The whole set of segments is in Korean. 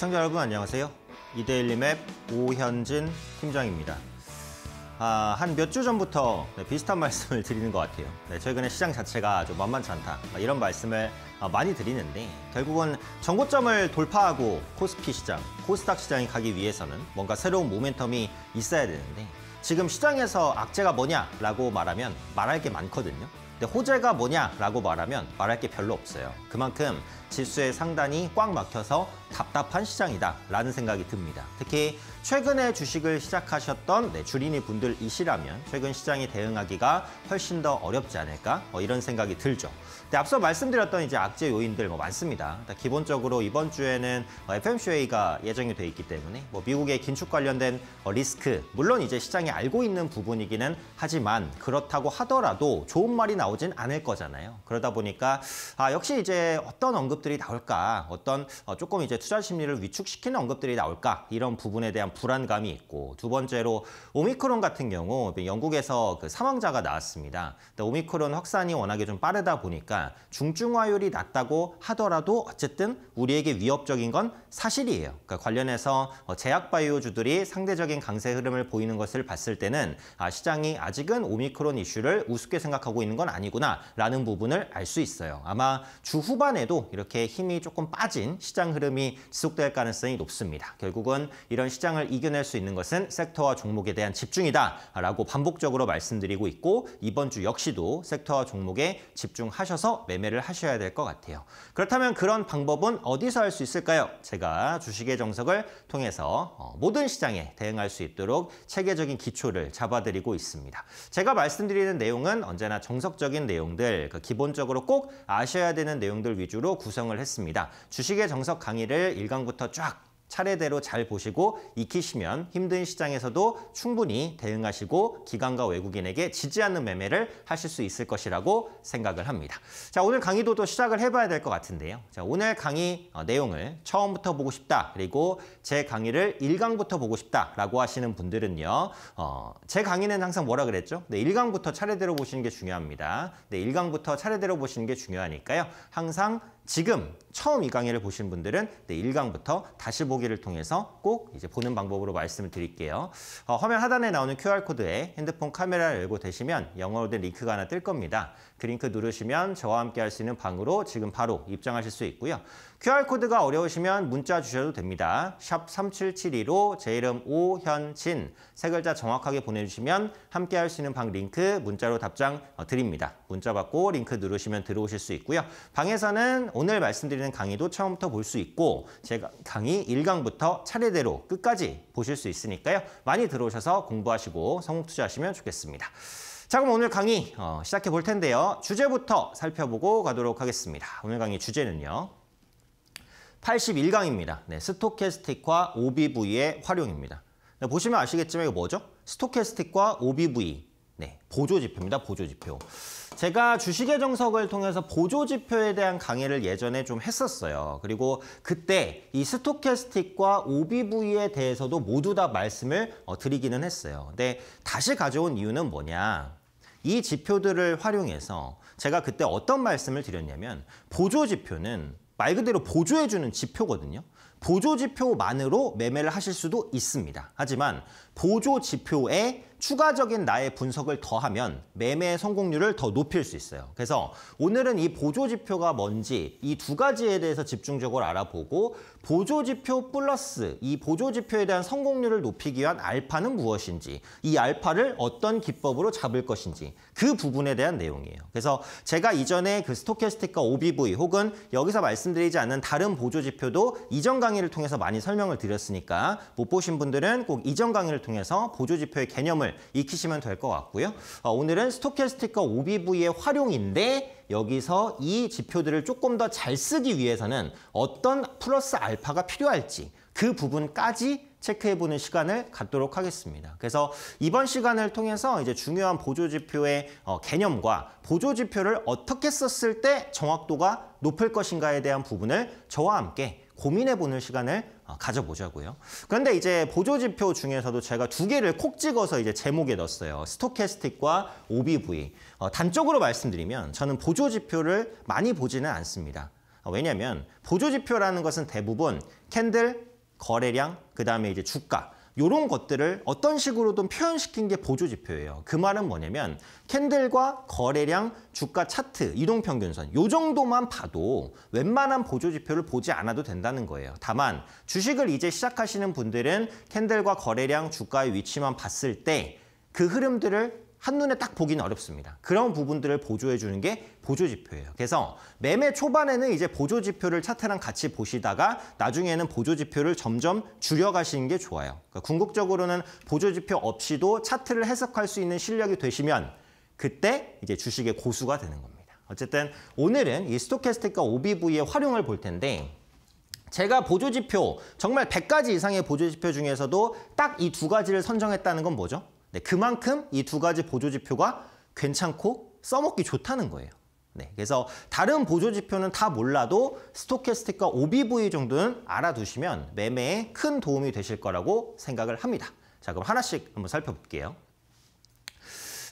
시청자 여러분 안녕하세요. 이데일리 맵 오현진 팀장입니다. 아, 한몇 주 전부터 네, 비슷한 말씀을 드리는 것 같아요. 네, 최근에 시장 자체가 좀 만만치 않다 이런 말씀을 아, 많이 드리는데 결국은 전고점을 돌파하고 코스피 시장, 코스닥 시장에 가기 위해서는 뭔가 새로운 모멘텀이 있어야 되는데 지금 시장에서 악재가 뭐냐라고 말하면 말할 게 많거든요. 근데 호재가 뭐냐라고 말하면 말할 게 별로 없어요. 그만큼 지수의 상단이 꽉 막혀서 답답한 시장이다라는 생각이 듭니다. 특히 최근에 주식을 시작하셨던 네, 주린이 분들이시라면 최근 시장에 대응하기가 훨씬 더 어렵지 않을까 어, 이런 생각이 들죠. 네, 앞서 말씀드렸던 이제 악재 요인들 뭐 많습니다. 기본적으로 이번 주에는 뭐 FMCA가 예정이 돼 있기 때문에 뭐 미국의 긴축 관련된 뭐 리스크 물론 이제 시장이 알고 있는 부분이기는 하지만 그렇다고 하더라도 좋은 말이 나오진 않을 거잖아요. 그러다 보니까 아, 역시 이제 어떤 언급들이 나올까 어떤 어, 조금 이제 투자 심리를 위축시키는 언급들이 나올까 이런 부분에 대한 불안감이 있고 두 번째로 오미크론 같은 경우 영국에서 그 사망자가 나왔습니다. 오미크론 확산이 워낙에 좀 빠르다 보니까 중증화율이 낮다고 하더라도 어쨌든 우리에게 위협적인 건 사실이에요. 그러니까 관련해서 어, 제약 바이오주들이 상대적인 강세 흐름을 보이는 것을 봤을 때는 아, 시장이 아직은 오미크론 이슈를 우습게 생각하고 있는 건 아니구나라는 부분을 알 수 있어요. 아마 주 후반에도 이렇게 힘이 조금 빠진 시장 흐름이 지속될 가능성이 높습니다. 결국은 이런 시장을 이겨낼 수 있는 것은 섹터와 종목에 대한 집중이다라고 반복적으로 말씀드리고 있고 이번 주 역시도 섹터와 종목에 집중하셔서 매매를 하셔야 될 것 같아요. 그렇다면 그런 방법은 어디서 할 수 있을까요? 제가 저가 주식의 정석을 통해서 어, 모든 시장에 대응할 수 있도록 체계적인 기초를 잡아드리고 있습니다. 제가 말씀드리는 내용은 언제나 정석적인 내용들, 그 기본적으로 꼭 아셔야 되는 내용들 위주로 구성을 했습니다. 주식의 정석 강의를 1강부터 쫙 차례대로 잘 보시고 익히시면 힘든 시장에서도 충분히 대응하시고 기관과 외국인에게 지지 않는 매매를 하실 수 있을 것이라고 생각을 합니다. 자 오늘 강의도 또 시작을 해봐야 될 것 같은데요. 자 오늘 강의 어, 내용을 처음부터 보고 싶다 그리고 제 강의를 1강부터 보고 싶다라고 하시는 분들은요. 어, 제 강의는 항상 뭐라 그랬죠? 네, 1강부터 차례대로 보시는 게 중요합니다. 네, 1강부터 차례대로 보시는 게 중요하니까요. 항상 지금 처음 이 강의를 보신 분들은 네, 1강부터 다시 보기를 통해서 꼭 이제 보는 방법으로 말씀을 드릴게요. 어, 화면 하단에 나오는 QR코드에 핸드폰 카메라를 열고 되시면 영어로 된 링크가 하나 뜰 겁니다. 그 링크 누르시면 저와 함께 할 수 있는 방으로 지금 바로 입장하실 수 있고요. QR코드가 어려우시면 문자 주셔도 됩니다. 샵 3772로 제 이름 오현진 세 글자 정확하게 보내주시면 함께 할 수 있는 방 링크 문자로 답장 어, 드립니다. 문자 받고 링크 누르시면 들어오실 수 있고요. 방에서는 오늘 말씀드리는 강의도 처음부터 볼 수 있고 제가 강의 1강부터 차례대로 끝까지 보실 수 있으니까요. 많이 들어오셔서 공부하시고 성공 투자하시면 좋겠습니다. 자 그럼 오늘 강의 어, 시작해 볼 텐데요. 주제부터 살펴보고 가도록 하겠습니다. 오늘 강의 주제는요. 81강입니다. 네, 스토캐스틱과 OBV의 활용입니다. 네, 보시면 아시겠지만 이거 뭐죠? 스토캐스틱과 OBV, 네, 보조지표입니다. 보조지표. 제가 주식의 정석을 통해서 보조지표에 대한 강의를 예전에 좀 했었어요. 그리고 그때 이 스토캐스틱과 OBV에 대해서도 모두 다 말씀을 어, 드리기는 했어요. 근데 다시 가져온 이유는 뭐냐. 이 지표들을 활용해서 제가 그때 어떤 말씀을 드렸냐면 보조지표는 말 그대로 보조해주는 지표거든요. 보조 지표만으로 매매를 하실 수도 있습니다. 하지만 보조 지표에 추가적인 나의 분석을 더하면 매매 성공률을 더 높일 수 있어요. 그래서 오늘은 이 보조 지표가 뭔지 이 두 가지에 대해서 집중적으로 알아보고 보조 지표 플러스 이 보조 지표에 대한 성공률을 높이기 위한 알파는 무엇인지 이 알파를 어떤 기법으로 잡을 것인지 그 부분에 대한 내용이에요. 그래서 제가 이전에 그 스토캐스틱과 OBV 혹은 여기서 말씀드리지 않는 다른 보조 지표도 이전 강의를 통해서 많이 설명을 드렸으니까 못 보신 분들은 꼭 이전 강의를 통해서 통해서 보조지표의 개념을 익히시면 될 것 같고요. 어, 오늘은 스토캐스틱과 OBV의 활용인데 여기서 이 지표들을 조금 더 잘 쓰기 위해서는 어떤 플러스 알파가 필요할지 그 부분까지 체크해보는 시간을 갖도록 하겠습니다. 그래서 이번 시간을 통해서 이제 중요한 보조지표의 어, 개념과 보조지표를 어떻게 썼을 때 정확도가 높을 것인가에 대한 부분을 저와 함께 고민해보는 시간을 어, 가져보자고요. 그런데 이제 보조지표 중에서도 제가 두 개를 콕 찍어서 이제 제목에 넣었어요. 스토캐스틱과 OBV. 어, 단적으로 말씀드리면 저는 보조지표를 많이 보지는 않습니다. 어, 왜냐하면 보조지표라는 것은 대부분 캔들, 거래량, 그 다음에 이제 주가 이런 것들을 어떤 식으로든 표현시킨 게 보조지표예요. 그 말은 뭐냐면 캔들과 거래량, 주가 차트, 이동평균선 이 정도만 봐도 웬만한 보조지표를 보지 않아도 된다는 거예요. 다만 주식을 이제 시작하시는 분들은 캔들과 거래량, 주가의 위치만 봤을 때 그 흐름들을 한눈에 딱 보기는 어렵습니다. 그런 부분들을 보조해 주는 게 보조 지표예요. 그래서 매매 초반에는 이제 보조 지표를 차트랑 같이 보시다가 나중에는 보조 지표를 점점 줄여가시는 게 좋아요. 그러니까 궁극적으로는 보조 지표 없이도 차트를 해석할 수 있는 실력이 되시면 그때 이제 주식의 고수가 되는 겁니다. 어쨌든 오늘은 이 스토캐스틱과 OBV의 활용을 볼 텐데 제가 보조지표, 정말 100가지 이상의 보조지표 중에서도 딱 이 두 가지를 선정했다는 건 뭐죠? 네, 그만큼 이 두 가지 보조지표가 괜찮고 써먹기 좋다는 거예요. 네, 그래서 다른 보조지표는 다 몰라도 스토캐스틱과 OBV 정도는 알아두시면 매매에 큰 도움이 되실 거라고 생각을 합니다. 자, 그럼 하나씩 한번 살펴볼게요.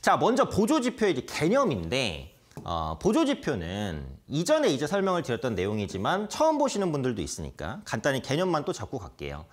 자, 먼저 보조지표의 개념인데 어, 보조지표는 이전에 이제 설명을 드렸던 내용이지만 처음 보시는 분들도 있으니까 간단히 개념만 또 잡고 갈게요.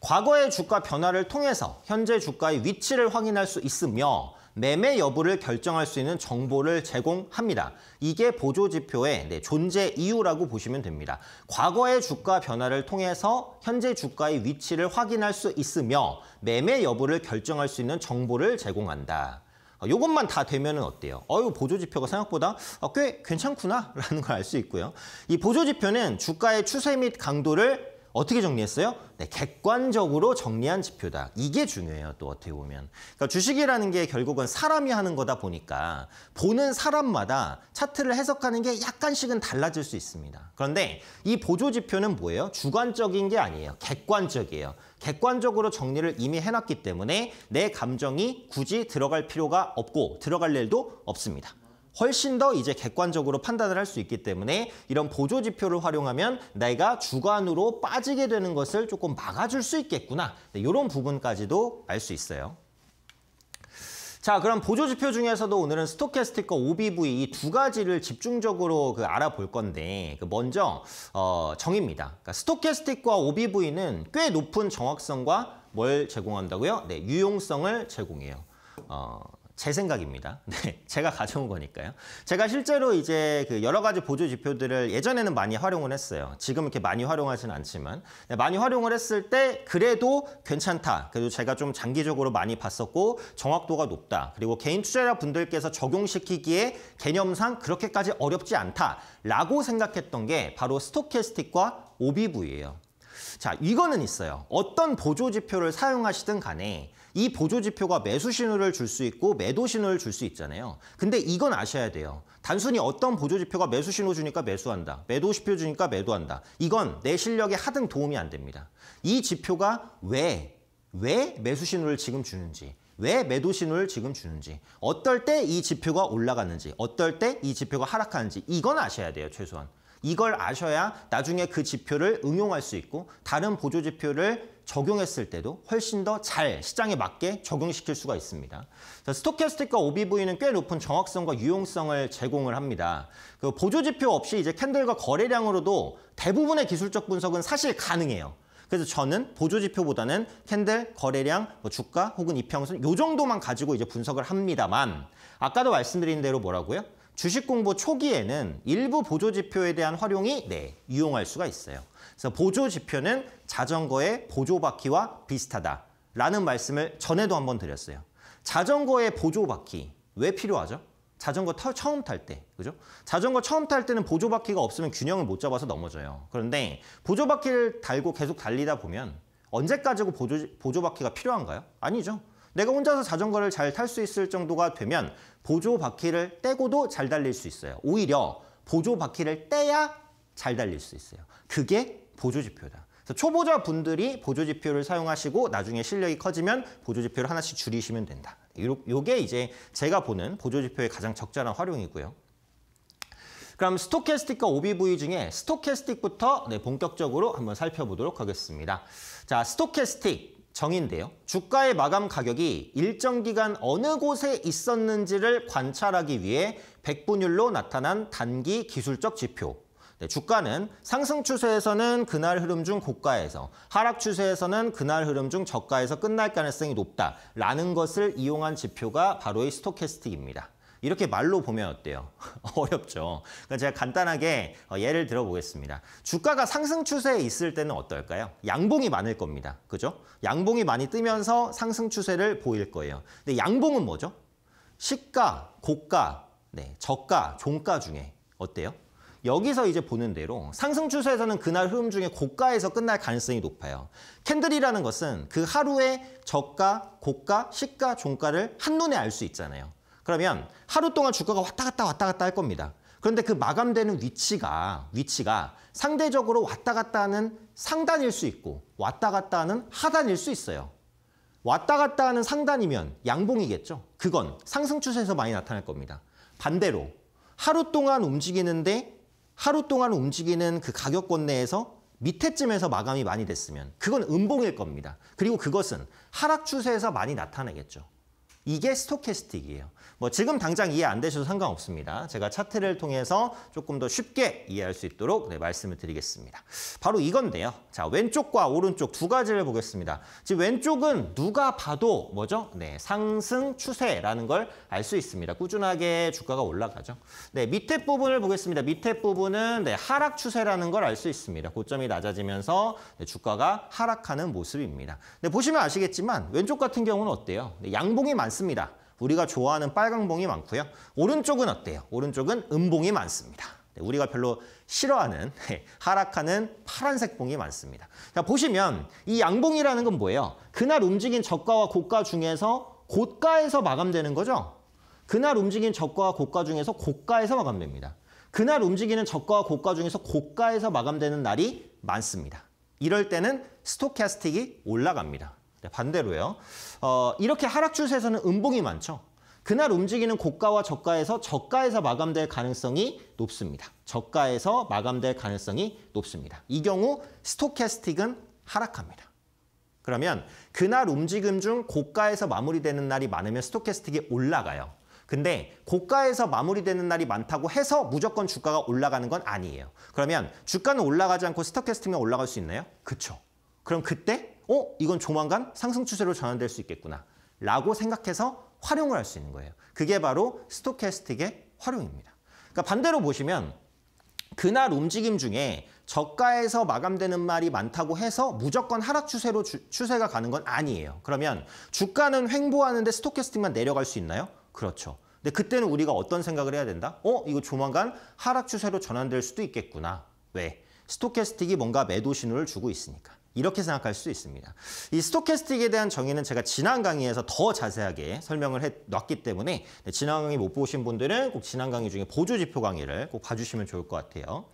과거의 주가 변화를 통해서 현재 주가의 위치를 확인할 수 있으며 매매 여부를 결정할 수 있는 정보를 제공합니다. 이게 보조지표의 네, 존재 이유라고 보시면 됩니다. 과거의 주가 변화를 통해서 현재 주가의 위치를 확인할 수 있으며 매매 여부를 결정할 수 있는 정보를 제공한다. 아, 요것만 다 되면은 어때요? 어유 보조지표가 생각보다 아, 꽤 괜찮구나라는 걸 알 수 있고요. 이 보조지표는 주가의 추세 및 강도를 어떻게 정리했어요? 네, 객관적으로 정리한 지표다. 이게 중요해요. 또 어떻게 보면. 그러니까 주식이라는 게 결국은 사람이 하는 거다 보니까 보는 사람마다 차트를 해석하는 게 약간씩은 달라질 수 있습니다. 그런데 이 보조 지표는 뭐예요? 주관적인 게 아니에요. 객관적이에요. 객관적으로 정리를 이미 해놨기 때문에 내 감정이 굳이 들어갈 필요가 없고 들어갈 일도 없습니다. 훨씬 더 이제 객관적으로 판단을 할 수 있기 때문에 이런 보조 지표를 활용하면 내가 주관으로 빠지게 되는 것을 조금 막아줄 수 있겠구나. 이런 네, 부분까지도 알 수 있어요. 자, 그럼 보조지표 중에서도 오늘은 스토캐스틱과 OBV 이 두 가지를 집중적으로 그 알아볼 건데 그 먼저 어, 정입니다. 그러니까 스토캐스틱과 OBV는 꽤 높은 정확성과 뭘 제공한다고요? 네, 유용성을 제공해요. 어, 제 생각입니다. 네, 제가 가져온 거니까요. 제가 실제로 이제 그 여러 가지 보조 지표들을 예전에는 많이 활용을 했어요. 지금 이렇게 많이 활용하진 않지만 네, 많이 활용을 했을 때 그래도 괜찮다. 그래도 제가 좀 장기적으로 많이 봤었고 정확도가 높다. 그리고 개인 투자자 분들께서 적용시키기에 개념상 그렇게까지 어렵지 않다라고 생각했던 게 바로 스토캐스틱과 OBV예요. 자, 이거는 있어요. 어떤 보조 지표를 사용하시든 간에 이 보조 지표가 매수 신호를 줄 수 있고 매도 신호를 줄 수 있잖아요. 근데 이건 아셔야 돼요. 단순히 어떤 보조 지표가 매수 신호 주니까 매수한다. 매도 지표 주니까 매도한다. 이건 내 실력에 하등 도움이 안 됩니다. 이 지표가 왜, 왜 매수 신호를 지금 주는지 왜 매도 신호를 지금 주는지 어떨 때 이 지표가 올라갔는지 어떨 때 이 지표가 하락하는지 이건 아셔야 돼요 최소한 이걸 아셔야 나중에 그 지표를 응용할 수 있고 다른 보조 지표를 적용했을 때도 훨씬 더 잘 시장에 맞게 적용시킬 수가 있습니다. 스토캐스틱과 OBV는 꽤 높은 정확성과 유용성을 제공을 합니다. 그 보조지표 없이 이제 캔들과 거래량으로도 대부분의 기술적 분석은 사실 가능해요. 그래서 저는 보조지표보다는 캔들, 거래량, 뭐 주가 혹은 이평선 요 정도만 가지고 이제 분석을 합니다만 아까도 말씀드린 대로 뭐라고요? 주식 공부 초기에는 일부 보조지표에 대한 활용이 네, 유용할 수가 있어요. 그래서 보조 지표는 자전거의 보조바퀴와 비슷하다라는 말씀을 전에도 한 번 드렸어요. 자전거의 보조바퀴 왜 필요하죠? 자전거 타, 처음 탈 때, 그죠? 자전거 처음 탈 때는 보조바퀴가 없으면 균형을 못 잡아서 넘어져요. 그런데 보조바퀴를 달고 계속 달리다 보면 언제까지고 보조, 보조바퀴가 필요한가요? 아니죠. 내가 혼자서 자전거를 잘 탈 수 있을 정도가 되면 보조바퀴를 떼고도 잘 달릴 수 있어요. 오히려 보조바퀴를 떼야 잘 달릴 수 있어요. 그게 보조지표다. 그래서 초보자분들이 보조지표를 사용하시고 나중에 실력이 커지면 보조지표를 하나씩 줄이시면 된다. 이게 이제 제가 보는 보조지표의 가장 적절한 활용이고요. 그럼 스토캐스틱과 OBV 중에 스토캐스틱부터 네, 본격적으로 한번 살펴보도록 하겠습니다. 자, 스토캐스틱 정의인데요. 주가의 마감 가격이 일정 기간 어느 곳에 있었는지를 관찰하기 위해 백분율로 나타난 단기 기술적 지표 네, 주가는 상승 추세에서는 그날 흐름 중 고가에서 하락 추세에서는 그날 흐름 중 저가에서 끝날 가능성이 높다라는 것을 이용한 지표가 바로 이 스토캐스틱입니다. 이렇게 말로 보면 어때요? 어렵죠. 그러 그러니까 제가 간단하게 어, 예를 들어보겠습니다. 주가가 상승 추세에 있을 때는 어떨까요? 양봉이 많을 겁니다. 그죠? 양봉이 많이 뜨면서 상승 추세를 보일 거예요. 근데 양봉은 뭐죠? 시가, 고가, 네, 저가, 종가 중에 어때요? 여기서 이제 보는 대로 상승 추세에서는 그날 흐름 중에 고가에서 끝날 가능성이 높아요. 캔들이라는 것은 그하루에 저가, 고가, 시가, 종가를 한눈에 알 수 있잖아요. 그러면 하루 동안 주가가 왔다 갔다 왔다 갔다 할 겁니다. 그런데 그 마감되는 위치가 위치가 상대적으로 왔다 갔다 하는 상단일 수 있고 왔다 갔다 하는 하단일 수 있어요. 왔다 갔다 하는 상단이면 양봉이겠죠. 그건 상승 추세에서 많이 나타날 겁니다. 반대로 하루 동안 움직이는데 하루 동안 움직이는 그 가격권 내에서 밑에쯤에서 마감이 많이 됐으면 그건 음봉일 겁니다. 그리고 그것은 하락 추세에서 많이 나타나겠죠. 이게 스토캐스틱이에요. 뭐 지금 당장 이해 안 되셔도 상관없습니다. 제가 차트를 통해서 조금 더 쉽게 이해할 수 있도록 네, 말씀을 드리겠습니다. 바로 이건데요. 자, 왼쪽과 오른쪽 두 가지를 보겠습니다. 지금 왼쪽은 누가 봐도 뭐죠? 네, 상승 추세라는 걸 알 수 있습니다. 꾸준하게 주가가 올라가죠. 네, 밑에 부분을 보겠습니다. 밑에 부분은 네, 하락 추세라는 걸 알 수 있습니다. 고점이 낮아지면서 네, 주가가 하락하는 모습입니다. 네, 보시면 아시겠지만 왼쪽 같은 경우는 어때요? 네, 양봉이 많습니다. 많습니다. 우리가 좋아하는 빨강봉이 많고요. 오른쪽은 어때요? 오른쪽은 음봉이 많습니다. 네, 우리가 별로 싫어하는 네, 하락하는 파란색 봉이 많습니다. 자, 보시면 이 양봉이라는 건 뭐예요? 그날 움직인 저가와 고가 중에서 고가에서 마감되는 거죠. 그날 움직인 저가와 고가 중에서 고가에서 마감됩니다. 그날 움직이는 저가와 고가 중에서 고가에서 마감되는 날이 많습니다. 이럴 때는 스토캐스틱이 올라갑니다. 네, 반대로요. 어, 이렇게 하락 추세에서는 음봉이 많죠. 그날 움직이는 고가와 저가에서 저가에서 마감될 가능성이 높습니다. 저가에서 마감될 가능성이 높습니다. 이 경우 스토캐스틱은 하락합니다. 그러면 그날 움직임 중 고가에서 마무리되는 날이 많으면 스토캐스틱이 올라가요. 근데 고가에서 마무리되는 날이 많다고 해서 무조건 주가가 올라가는 건 아니에요. 그러면 주가는 올라가지 않고 스토캐스틱만 올라갈 수 있나요? 그쵸. 그럼 그때 어? 이건 조만간 상승 추세로 전환될 수 있겠구나. 라고 생각해서 활용을 할 수 있는 거예요. 그게 바로 스토캐스틱의 활용입니다. 그러니까 반대로 보시면 그날 움직임 중에 저가에서 마감되는 말이 많다고 해서 무조건 하락 추세로 주, 추세가 가는 건 아니에요. 그러면 주가는 횡보하는데 스토캐스틱만 내려갈 수 있나요? 그렇죠. 근데 그때는 우리가 어떤 생각을 해야 된다? 어? 이거 조만간 하락 추세로 전환될 수도 있겠구나. 왜? 스토캐스틱이 뭔가 매도 신호를 주고 있으니까. 이렇게 생각할 수 있습니다. 이 스토캐스틱에 대한 정의는 제가 지난 강의에서 더 자세하게 설명을 해놨기 때문에 지난 네, 강의 못 보신 분들은 꼭 지난 강의 중에 보조지표 강의를 꼭 봐주시면 좋을 것 같아요.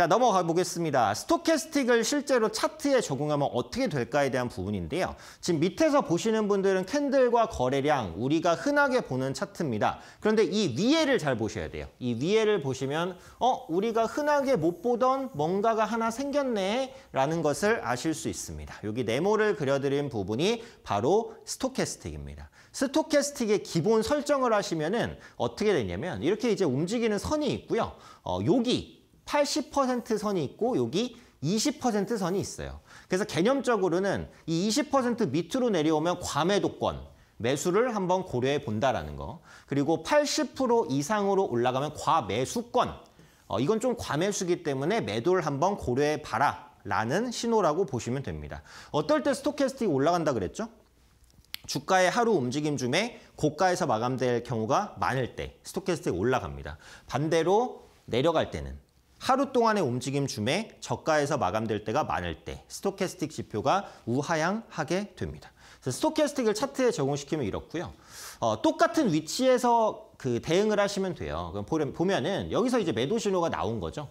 자 넘어가 보겠습니다. 스토캐스틱을 실제로 차트에 적용하면 어떻게 될까에 대한 부분인데요. 지금 밑에서 보시는 분들은 캔들과 거래량 우리가 흔하게 보는 차트입니다. 그런데 이 위에를 잘 보셔야 돼요. 이 위에를 보시면 어 우리가 흔하게 못 보던 뭔가가 하나 생겼네 라는 것을 아실 수 있습니다. 여기 네모를 그려드린 부분이 바로 스토캐스틱입니다. 스토캐스틱의 기본 설정을 하시면은 어떻게 되냐면 이렇게 이제 움직이는 선이 있고요. 어, 여기 80% 선이 있고 여기 20% 선이 있어요. 그래서 개념적으로는 이 20% 밑으로 내려오면 과매도권, 매수를 한번 고려해 본다라는 거. 그리고 80% 이상으로 올라가면 과매수권. 어, 이건 좀 과매수기 때문에 매도를 한번 고려해 봐라. 라는 신호라고 보시면 됩니다. 어떨 때 스토캐스틱 올라간다 그랬죠? 주가의 하루 움직임 중에 고가에서 마감될 경우가 많을 때 스토캐스틱 올라갑니다. 반대로 내려갈 때는 하루 동안의 움직임 줌에 저가에서 마감될 때가 많을 때 스토캐스틱 지표가 우하향하게 됩니다. 스토캐스틱을 차트에 적용시키면 이렇고요. 어, 똑같은 위치에서 그 대응을 하시면 돼요. 그럼 보면은 여기서 이제 매도 신호가 나온 거죠.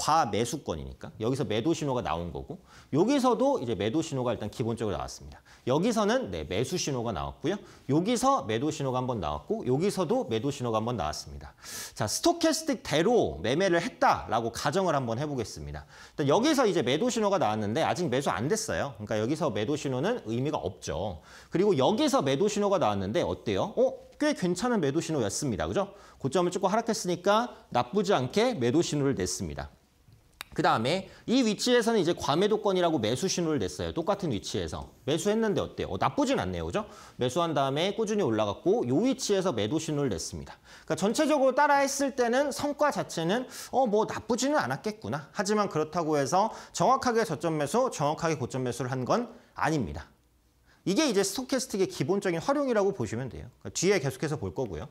과매수권이니까 여기서 매도 신호가 나온 거고 여기서도 이제 매도 신호가 일단 기본적으로 나왔습니다. 여기서는 네, 매수 신호가 나왔고요. 여기서 매도 신호가 한번 나왔고 여기서도 매도 신호가 한번 나왔습니다. 자, 스토캐스틱 대로 매매를 했다라고 가정을 한번 해보겠습니다. 일단 여기서 이제 매도 신호가 나왔는데 아직 매수 안 됐어요. 그러니까 여기서 매도 신호는 의미가 없죠. 그리고 여기서 매도 신호가 나왔는데 어때요? 어? 꽤 괜찮은 매도 신호였습니다. 그죠? 고점을 찍고 하락했으니까 나쁘지 않게 매도 신호를 냈습니다. 그 다음에 이 위치에서는 이제 과매도권이라고 매수 신호를 냈어요. 똑같은 위치에서. 매수했는데 어때요? 어, 나쁘진 않네요. 그죠? 매수한 다음에 꾸준히 올라갔고 요 위치에서 매도 신호를 냈습니다. 그러니까 전체적으로 따라했을 때는 성과 자체는 어 뭐 나쁘지는 않았겠구나. 하지만 그렇다고 해서 정확하게 저점 매수, 정확하게 고점 매수를 한 건 아닙니다. 이게 이제 스토캐스틱의 기본적인 활용이라고 보시면 돼요. 그러니까 뒤에 계속해서 볼 거고요.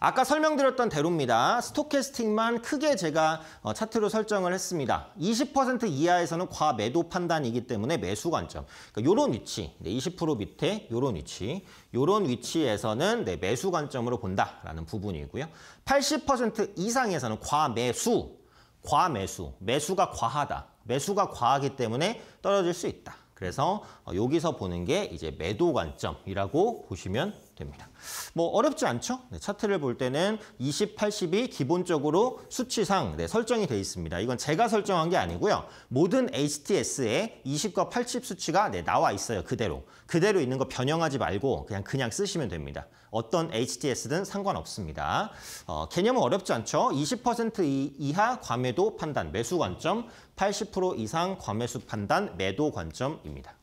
아까 설명드렸던 대로입니다. 스토캐스틱만 크게 제가 어, 차트로 설정을 했습니다. 20% 이하에서는 과매도 판단이기 때문에 매수 관점. 그러니까 요런 위치, 네, 20% 밑에 요런 위치, 요런 위치에서는 네, 매수 관점으로 본다라는 부분이고요. 80% 이상에서는 과매수, 과매수, 매수가 과하다. 매수가 과하기 때문에 떨어질 수 있다. 그래서 어, 여기서 보는 게 이제 매도 관점이라고 보시면 됩니다. 뭐 어렵지 않죠? 네, 차트를 볼 때는 20, 80이 기본적으로 수치상 네, 설정이 되어 있습니다. 이건 제가 설정한 게 아니고요. 모든 HTS에 20과 80 수치가 네, 나와 있어요. 그대로. 그대로 있는 거 변형하지 말고 그냥 그냥 쓰시면 됩니다. 어떤 HTS든 상관없습니다. 어, 개념은 어렵지 않죠? 20% 이하 과매도 판단 매수 관점, 80% 이상 과매수 판단 매도 관점입니다.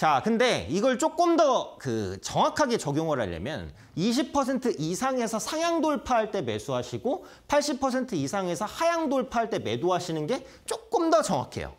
자, 근데 이걸 조금 더 그 정확하게 적용을 하려면 20% 이상에서 상향 돌파할 때 매수하시고 80% 이상에서 하향 돌파할 때 매도하시는 게 조금 더 정확해요.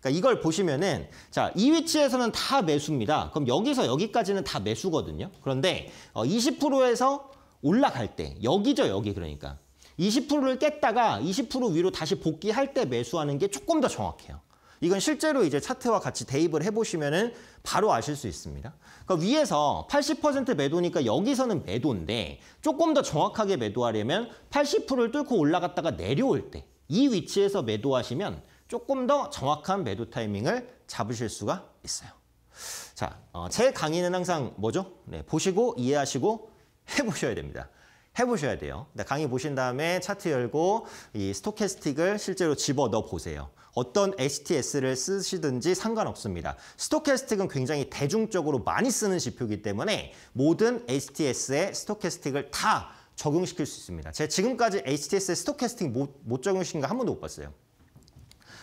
그러니까 이걸 보시면은 자, 이 위치에서는 다 매수입니다. 그럼 여기서 여기까지는 다 매수거든요. 그런데 20%에서 어, 올라갈 때 여기죠, 여기 그러니까. 20%를 깼다가 20% 위로 다시 복귀할 때 매수하는 게 조금 더 정확해요. 이건 실제로 이제 차트와 같이 대입을 해보시면은 바로 아실 수 있습니다. 그러니까 위에서 80% 매도니까 여기서는 매도인데 조금 더 정확하게 매도하려면 80%를 뚫고 올라갔다가 내려올 때 이 위치에서 매도하시면 조금 더 정확한 매도 타이밍을 잡으실 수가 있어요. 자, 어, 제 강의는 항상 뭐죠? 네, 보시고 이해하시고 해보셔야 됩니다. 해보셔야 돼요. 강의 보신 다음에 차트 열고 이 스토캐스틱을 실제로 집어 넣어 보세요. 어떤 STS를 쓰시든지 상관없습니다. 스토캐스틱은 굉장히 대중적으로 많이 쓰는 지표이기 때문에 모든 STS에 스토캐스틱을 다 적용시킬 수 있습니다. 제가 지금까지 HTS에 스토캐스팅 못, 못 적용시킨 거한 번도 못 봤어요.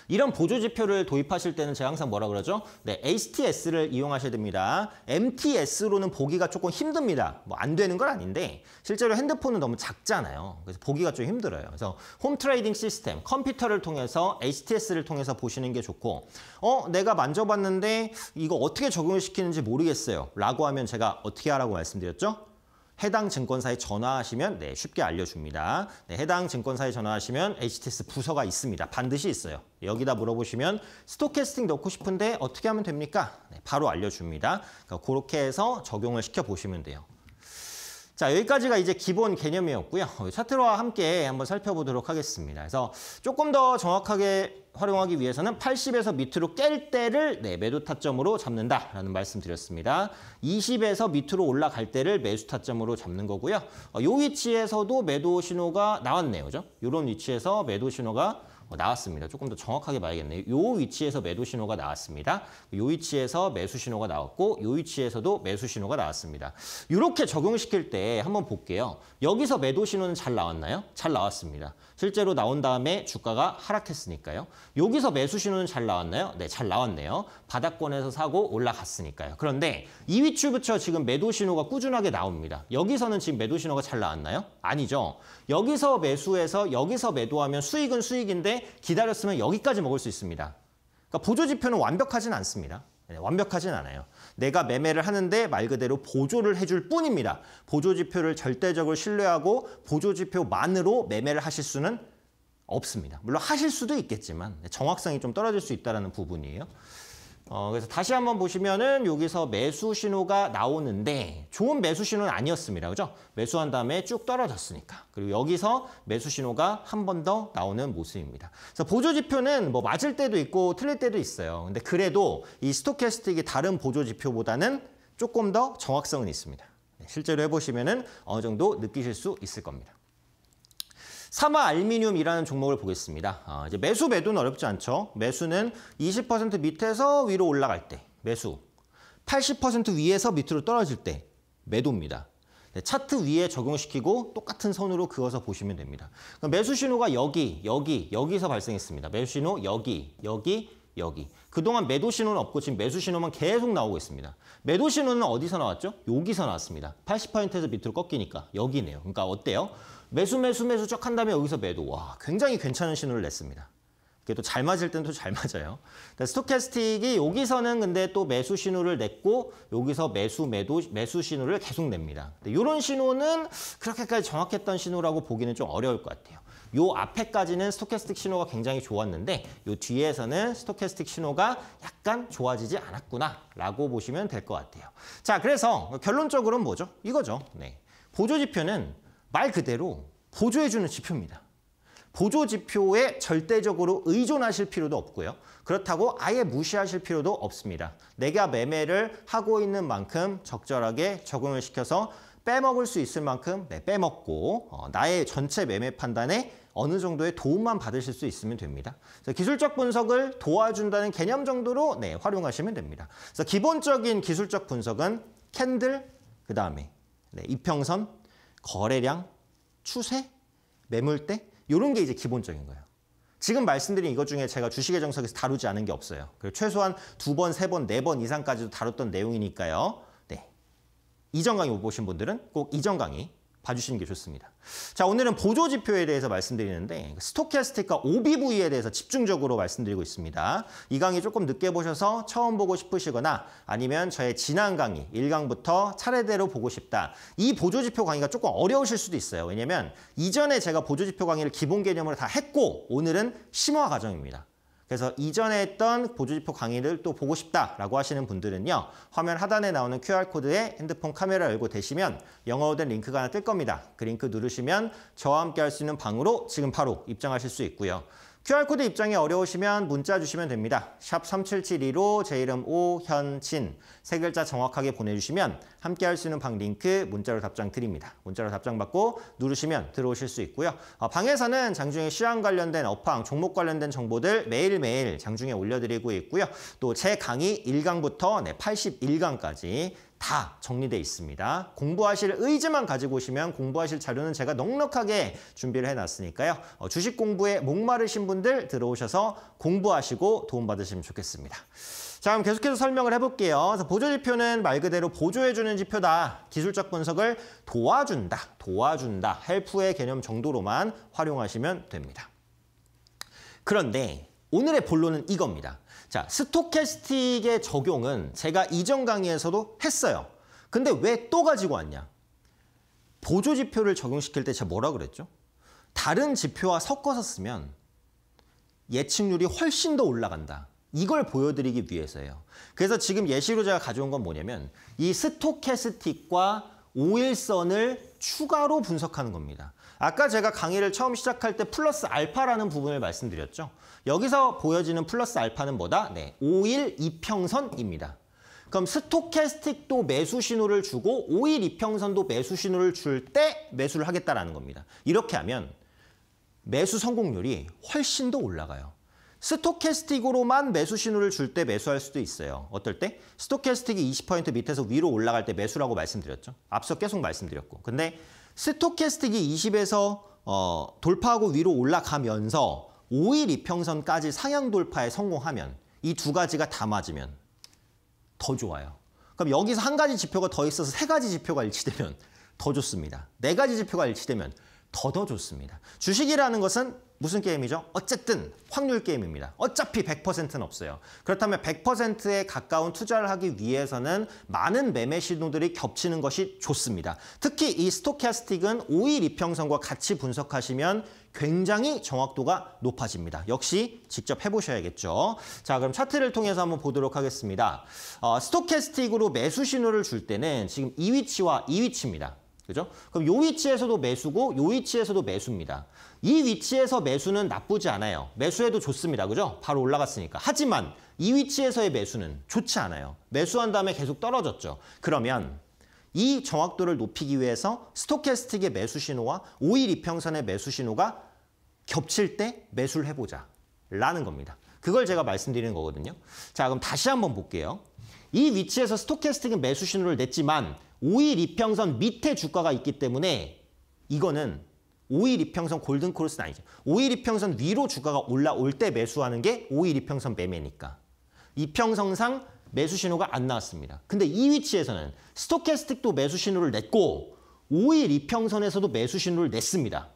이런 보조 지표를 도입하실 때는 제가 항상 뭐라 그러죠? 네, HTS를 이용하셔야 됩니다. MTS로는 보기가 조금 힘듭니다. 뭐 안 되는 건 아닌데 실제로 핸드폰은 너무 작잖아요. 그래서 보기가 좀 힘들어요. 그래서 홈 트레이딩 시스템, 컴퓨터를 통해서 HTS를 통해서 보시는 게 좋고 어, 내가 만져봤는데 이거 어떻게 적용을 시키는지 모르겠어요. 라고 하면 제가 어떻게 하라고 말씀드렸죠? 해당 증권사에 전화하시면 네, 쉽게 알려줍니다. 네, 해당 증권사에 전화하시면 HTS 부서가 있습니다. 반드시 있어요. 여기다 물어보시면 스토캐스팅 넣고 싶은데 어떻게 하면 됩니까? 네, 바로 알려줍니다. 그러니까 그렇게 해서 적용을 시켜보시면 돼요. 자, 여기까지가 이제 기본 개념이었고요. 어, 차트와 함께 한번 살펴보도록 하겠습니다. 그래서 조금 더 정확하게 활용하기 위해서는 80에서 밑으로 깰 때를 네, 매도 타점으로 잡는다라는 말씀 드렸습니다. 20에서 밑으로 올라갈 때를 매수 타점으로 잡는 거고요. 어, 요 위치에서도 매도 신호가 나왔네요. 그죠? 이런 위치에서 매도 신호가 뭐 나왔습니다. 조금 더 정확하게 봐야겠네요. 이 위치에서 매도 신호가 나왔습니다. 이 위치에서 매수 신호가 나왔고 이 위치에서도 매수 신호가 나왔습니다. 이렇게 적용시킬 때 한번 볼게요. 여기서 매도 신호는 잘 나왔나요? 잘 나왔습니다. 실제로 나온 다음에 주가가 하락했으니까요. 여기서 매수 신호는 잘 나왔나요? 네, 잘 나왔네요. 바닥권에서 사고 올라갔으니까요. 그런데 이 위치부터 지금 매도 신호가 꾸준하게 나옵니다. 여기서는 지금 매도 신호가 잘 나왔나요? 아니죠. 여기서 매수해서 여기서 매도하면 수익은 수익인데 기다렸으면 여기까지 먹을 수 있습니다. 그러니까 보조지표는 완벽하진 않습니다. 네, 완벽하진 않아요. 내가 매매를 하는데 말 그대로 보조를 해줄 뿐입니다. 보조지표를 절대적으로 신뢰하고 보조지표만으로 매매를 하실 수는 없습니다. 물론 하실 수도 있겠지만 네, 정확성이 좀 떨어질 수 있다는 부분이에요. 어, 그래서 다시 한번 보시면은 여기서 매수 신호가 나오는데 좋은 매수 신호는 아니었습니다. 그죠? 매수한 다음에 쭉 떨어졌으니까. 그리고 여기서 매수 신호가 한 번 더 나오는 모습입니다. 그래서 보조 지표는 뭐 맞을 때도 있고 틀릴 때도 있어요. 근데 그래도 이 스토캐스틱이 다른 보조 지표보다는 조금 더 정확성은 있습니다. 네, 실제로 해보시면은 어느 정도 느끼실 수 있을 겁니다. 삼화 알미늄이라는 종목을 보겠습니다. 아, 이제 매수 매도는 어렵지 않죠. 매수는 20% 밑에서 위로 올라갈 때 매수, 80% 위에서 밑으로 떨어질 때 매도입니다. 네, 차트 위에 적용시키고 똑같은 선으로 그어서 보시면 됩니다. 매수 신호가 여기, 여기, 여기서 발생했습니다. 매수 신호 여기, 여기, 여기. 그동안 매도 신호는 없고 지금 매수 신호만 계속 나오고 있습니다. 매도 신호는 어디서 나왔죠? 여기서 나왔습니다. 80%에서 밑으로 꺾이니까 여기네요. 그러니까 어때요? 매수 매수 매수 쭉한 다음에 여기서 매도. 와 굉장히 괜찮은 신호를 냈습니다. 그게 또 잘 맞을 때는 또잘 맞아요. 그러니까 스토캐스틱이 여기서는 근데 또 매수 신호를 냈고 여기서 매수 매도 매수 신호를 계속 냅니다. 이런 신호는 그렇게까지 정확했던 신호라고 보기는 좀 어려울 것 같아요. 요 앞에까지는 스토캐스틱 신호가 굉장히 좋았는데 요 뒤에서는 스토캐스틱 신호가 약간 좋아지지 않았구나라고 보시면 될 것 같아요. 자, 그래서 결론적으로는 뭐죠? 이거죠. 네. 보조지표는 말 그대로 보조해주는 지표입니다. 보조 지표에 절대적으로 의존하실 필요도 없고요. 그렇다고 아예 무시하실 필요도 없습니다. 내가 매매를 하고 있는 만큼 적절하게 적응을 시켜서 빼먹을 수 있을 만큼 네, 빼먹고 어, 나의 전체 매매 판단에 어느 정도의 도움만 받으실 수 있으면 됩니다. 그래서 기술적 분석을 도와준다는 개념 정도로 네, 활용하시면 됩니다. 그래서 기본적인 기술적 분석은 캔들, 그 다음에 네, 이평선, 거래량, 추세, 매물대 이런 게 이제 기본적인 거예요. 지금 말씀드린 이것 중에 제가 주식의 정석에서 다루지 않은 게 없어요. 그리고 최소한 두 번, 세 번, 네 번 이상까지도 다뤘던 내용이니까요. 네. 이전 강의 못 보신 분들은 꼭 이전 강의 봐주시는 게 좋습니다. 자, 오늘은 보조 지표에 대해서 말씀드리는데 그러니까 스토캐스틱과 OBV에 대해서 집중적으로 말씀드리고 있습니다. 이 강의 조금 늦게 보셔서 처음 보고 싶으시거나 아니면 저의 지난 강의 1강부터 차례대로 보고 싶다. 이 보조 지표 강의가 조금 어려우실 수도 있어요. 왜냐면 이전에 제가 보조 지표 강의를 기본 개념으로 다 했고 오늘은 심화 과정입니다. 그래서 이전에 했던 보조지표 강의를 또 보고 싶다라고 하시는 분들은요. 화면 하단에 나오는 QR코드에 핸드폰 카메라 열고 대시면 영어로 된 링크가 하나 뜰 겁니다. 그 링크 누르시면 저와 함께 할 수 있는 방으로 지금 바로 입장하실 수 있고요. QR코드 입장이 어려우시면 문자 주시면 됩니다. 샵 3772로 제 이름 오현진 세 글자 정확하게 보내주시면 함께 할 수 있는 방 링크 문자로 답장 드립니다. 문자로 답장 받고 누르시면 들어오실 수 있고요. 어, 방에서는 장중에 시황 관련된 업황, 종목 관련된 정보들 매일매일 장중에 올려드리고 있고요. 또 제 강의 1강부터 81강까지 다 정리돼 있습니다. 공부하실 의지만 가지고 오시면 공부하실 자료는 제가 넉넉하게 준비를 해놨으니까요. 어, 주식 공부에 목마르신 분들 들어오셔서 공부하시고 도움받으시면 좋겠습니다. 자, 그럼 계속해서 설명을 해볼게요. 보조지표는 말 그대로 보조해주는 지표다. 기술적 분석을 도와준다, 도와준다, 헬프의 개념 정도로만 활용하시면 됩니다. 그런데 오늘의 본론은 이겁니다. 자, 스토캐스틱의 적용은 제가 이전 강의에서도 했어요. 근데 왜 또 가지고 왔냐? 보조 지표를 적용시킬 때 제가 뭐라 그랬죠? 다른 지표와 섞어서 쓰면 예측률이 훨씬 더 올라간다. 이걸 보여드리기 위해서예요. 그래서 지금 예시로 제가 가져온 건 뭐냐면 이 스토캐스틱과 오일선을 추가로 분석하는 겁니다. 아까 제가 강의를 처음 시작할 때 플러스 알파라는 부분을 말씀드렸죠. 여기서 보여지는 플러스 알파는 뭐다? 네, 5일 2평선입니다 그럼 스토캐스틱도 매수 신호를 주고 5일 2평선도 매수 신호를 줄 때 매수를 하겠다라는 겁니다. 이렇게 하면 매수 성공률이 훨씬 더 올라가요. 스토캐스틱으로만 매수 신호를 줄 때 매수할 수도 있어요. 어떨 때? 스토캐스틱이 20% 밑에서 위로 올라갈 때 매수라고 말씀드렸죠. 앞서 계속 말씀드렸고. 근데 스토캐스틱이 20에서 어, 돌파하고 위로 올라가면서 5일 이평선까지 상향 돌파에 성공하면 이 두 가지가 다 맞으면 더 좋아요. 그럼 여기서 한 가지 지표가 더 있어서 세 가지 지표가 일치되면 더 좋습니다. 네 가지 지표가 일치되면 더더 좋습니다. 주식이라는 것은 무슨 게임이죠? 어쨌든 확률 게임입니다. 어차피 100%는 없어요. 그렇다면 100%에 가까운 투자를 하기 위해서는 많은 매매 신호들이 겹치는 것이 좋습니다. 특히 이 스토캐스틱은 5일 이평선과 같이 분석하시면 굉장히 정확도가 높아집니다. 역시 직접 해보셔야겠죠. 자, 그럼 차트를 통해서 한번 보도록 하겠습니다. 어, 스토캐스틱으로 매수 신호를 줄 때는 지금 이 위치와 이 위치입니다. 그죠? 그럼 요 위치에서도 매수고 요 위치에서도 매수입니다. 이 위치에서 매수는 나쁘지 않아요. 매수해도 좋습니다. 그죠? 바로 올라갔으니까. 하지만 이 위치에서의 매수는 좋지 않아요. 매수한 다음에 계속 떨어졌죠. 그러면 이 정확도를 높이기 위해서 스토캐스틱의 매수 신호와 5일 이평선의 매수 신호가 겹칠 때 매수를 해보자 라는 겁니다. 그걸 제가 말씀드리는 거거든요. 자 그럼 다시 한번 볼게요. 이 위치에서 스토캐스틱은 매수 신호를 냈지만 5일 이평선 밑에 주가가 있기 때문에 이거는 5일 이평선 골든크로스는 아니죠. 5일 이평선 위로 주가가 올라올 때 매수하는 게 5일 이평선 매매니까. 이평선상 매수 신호가 안 나왔습니다. 근데 이 위치에서는 스토캐스틱도 매수 신호를 냈고 5일 이평선에서도 매수 신호를 냈습니다.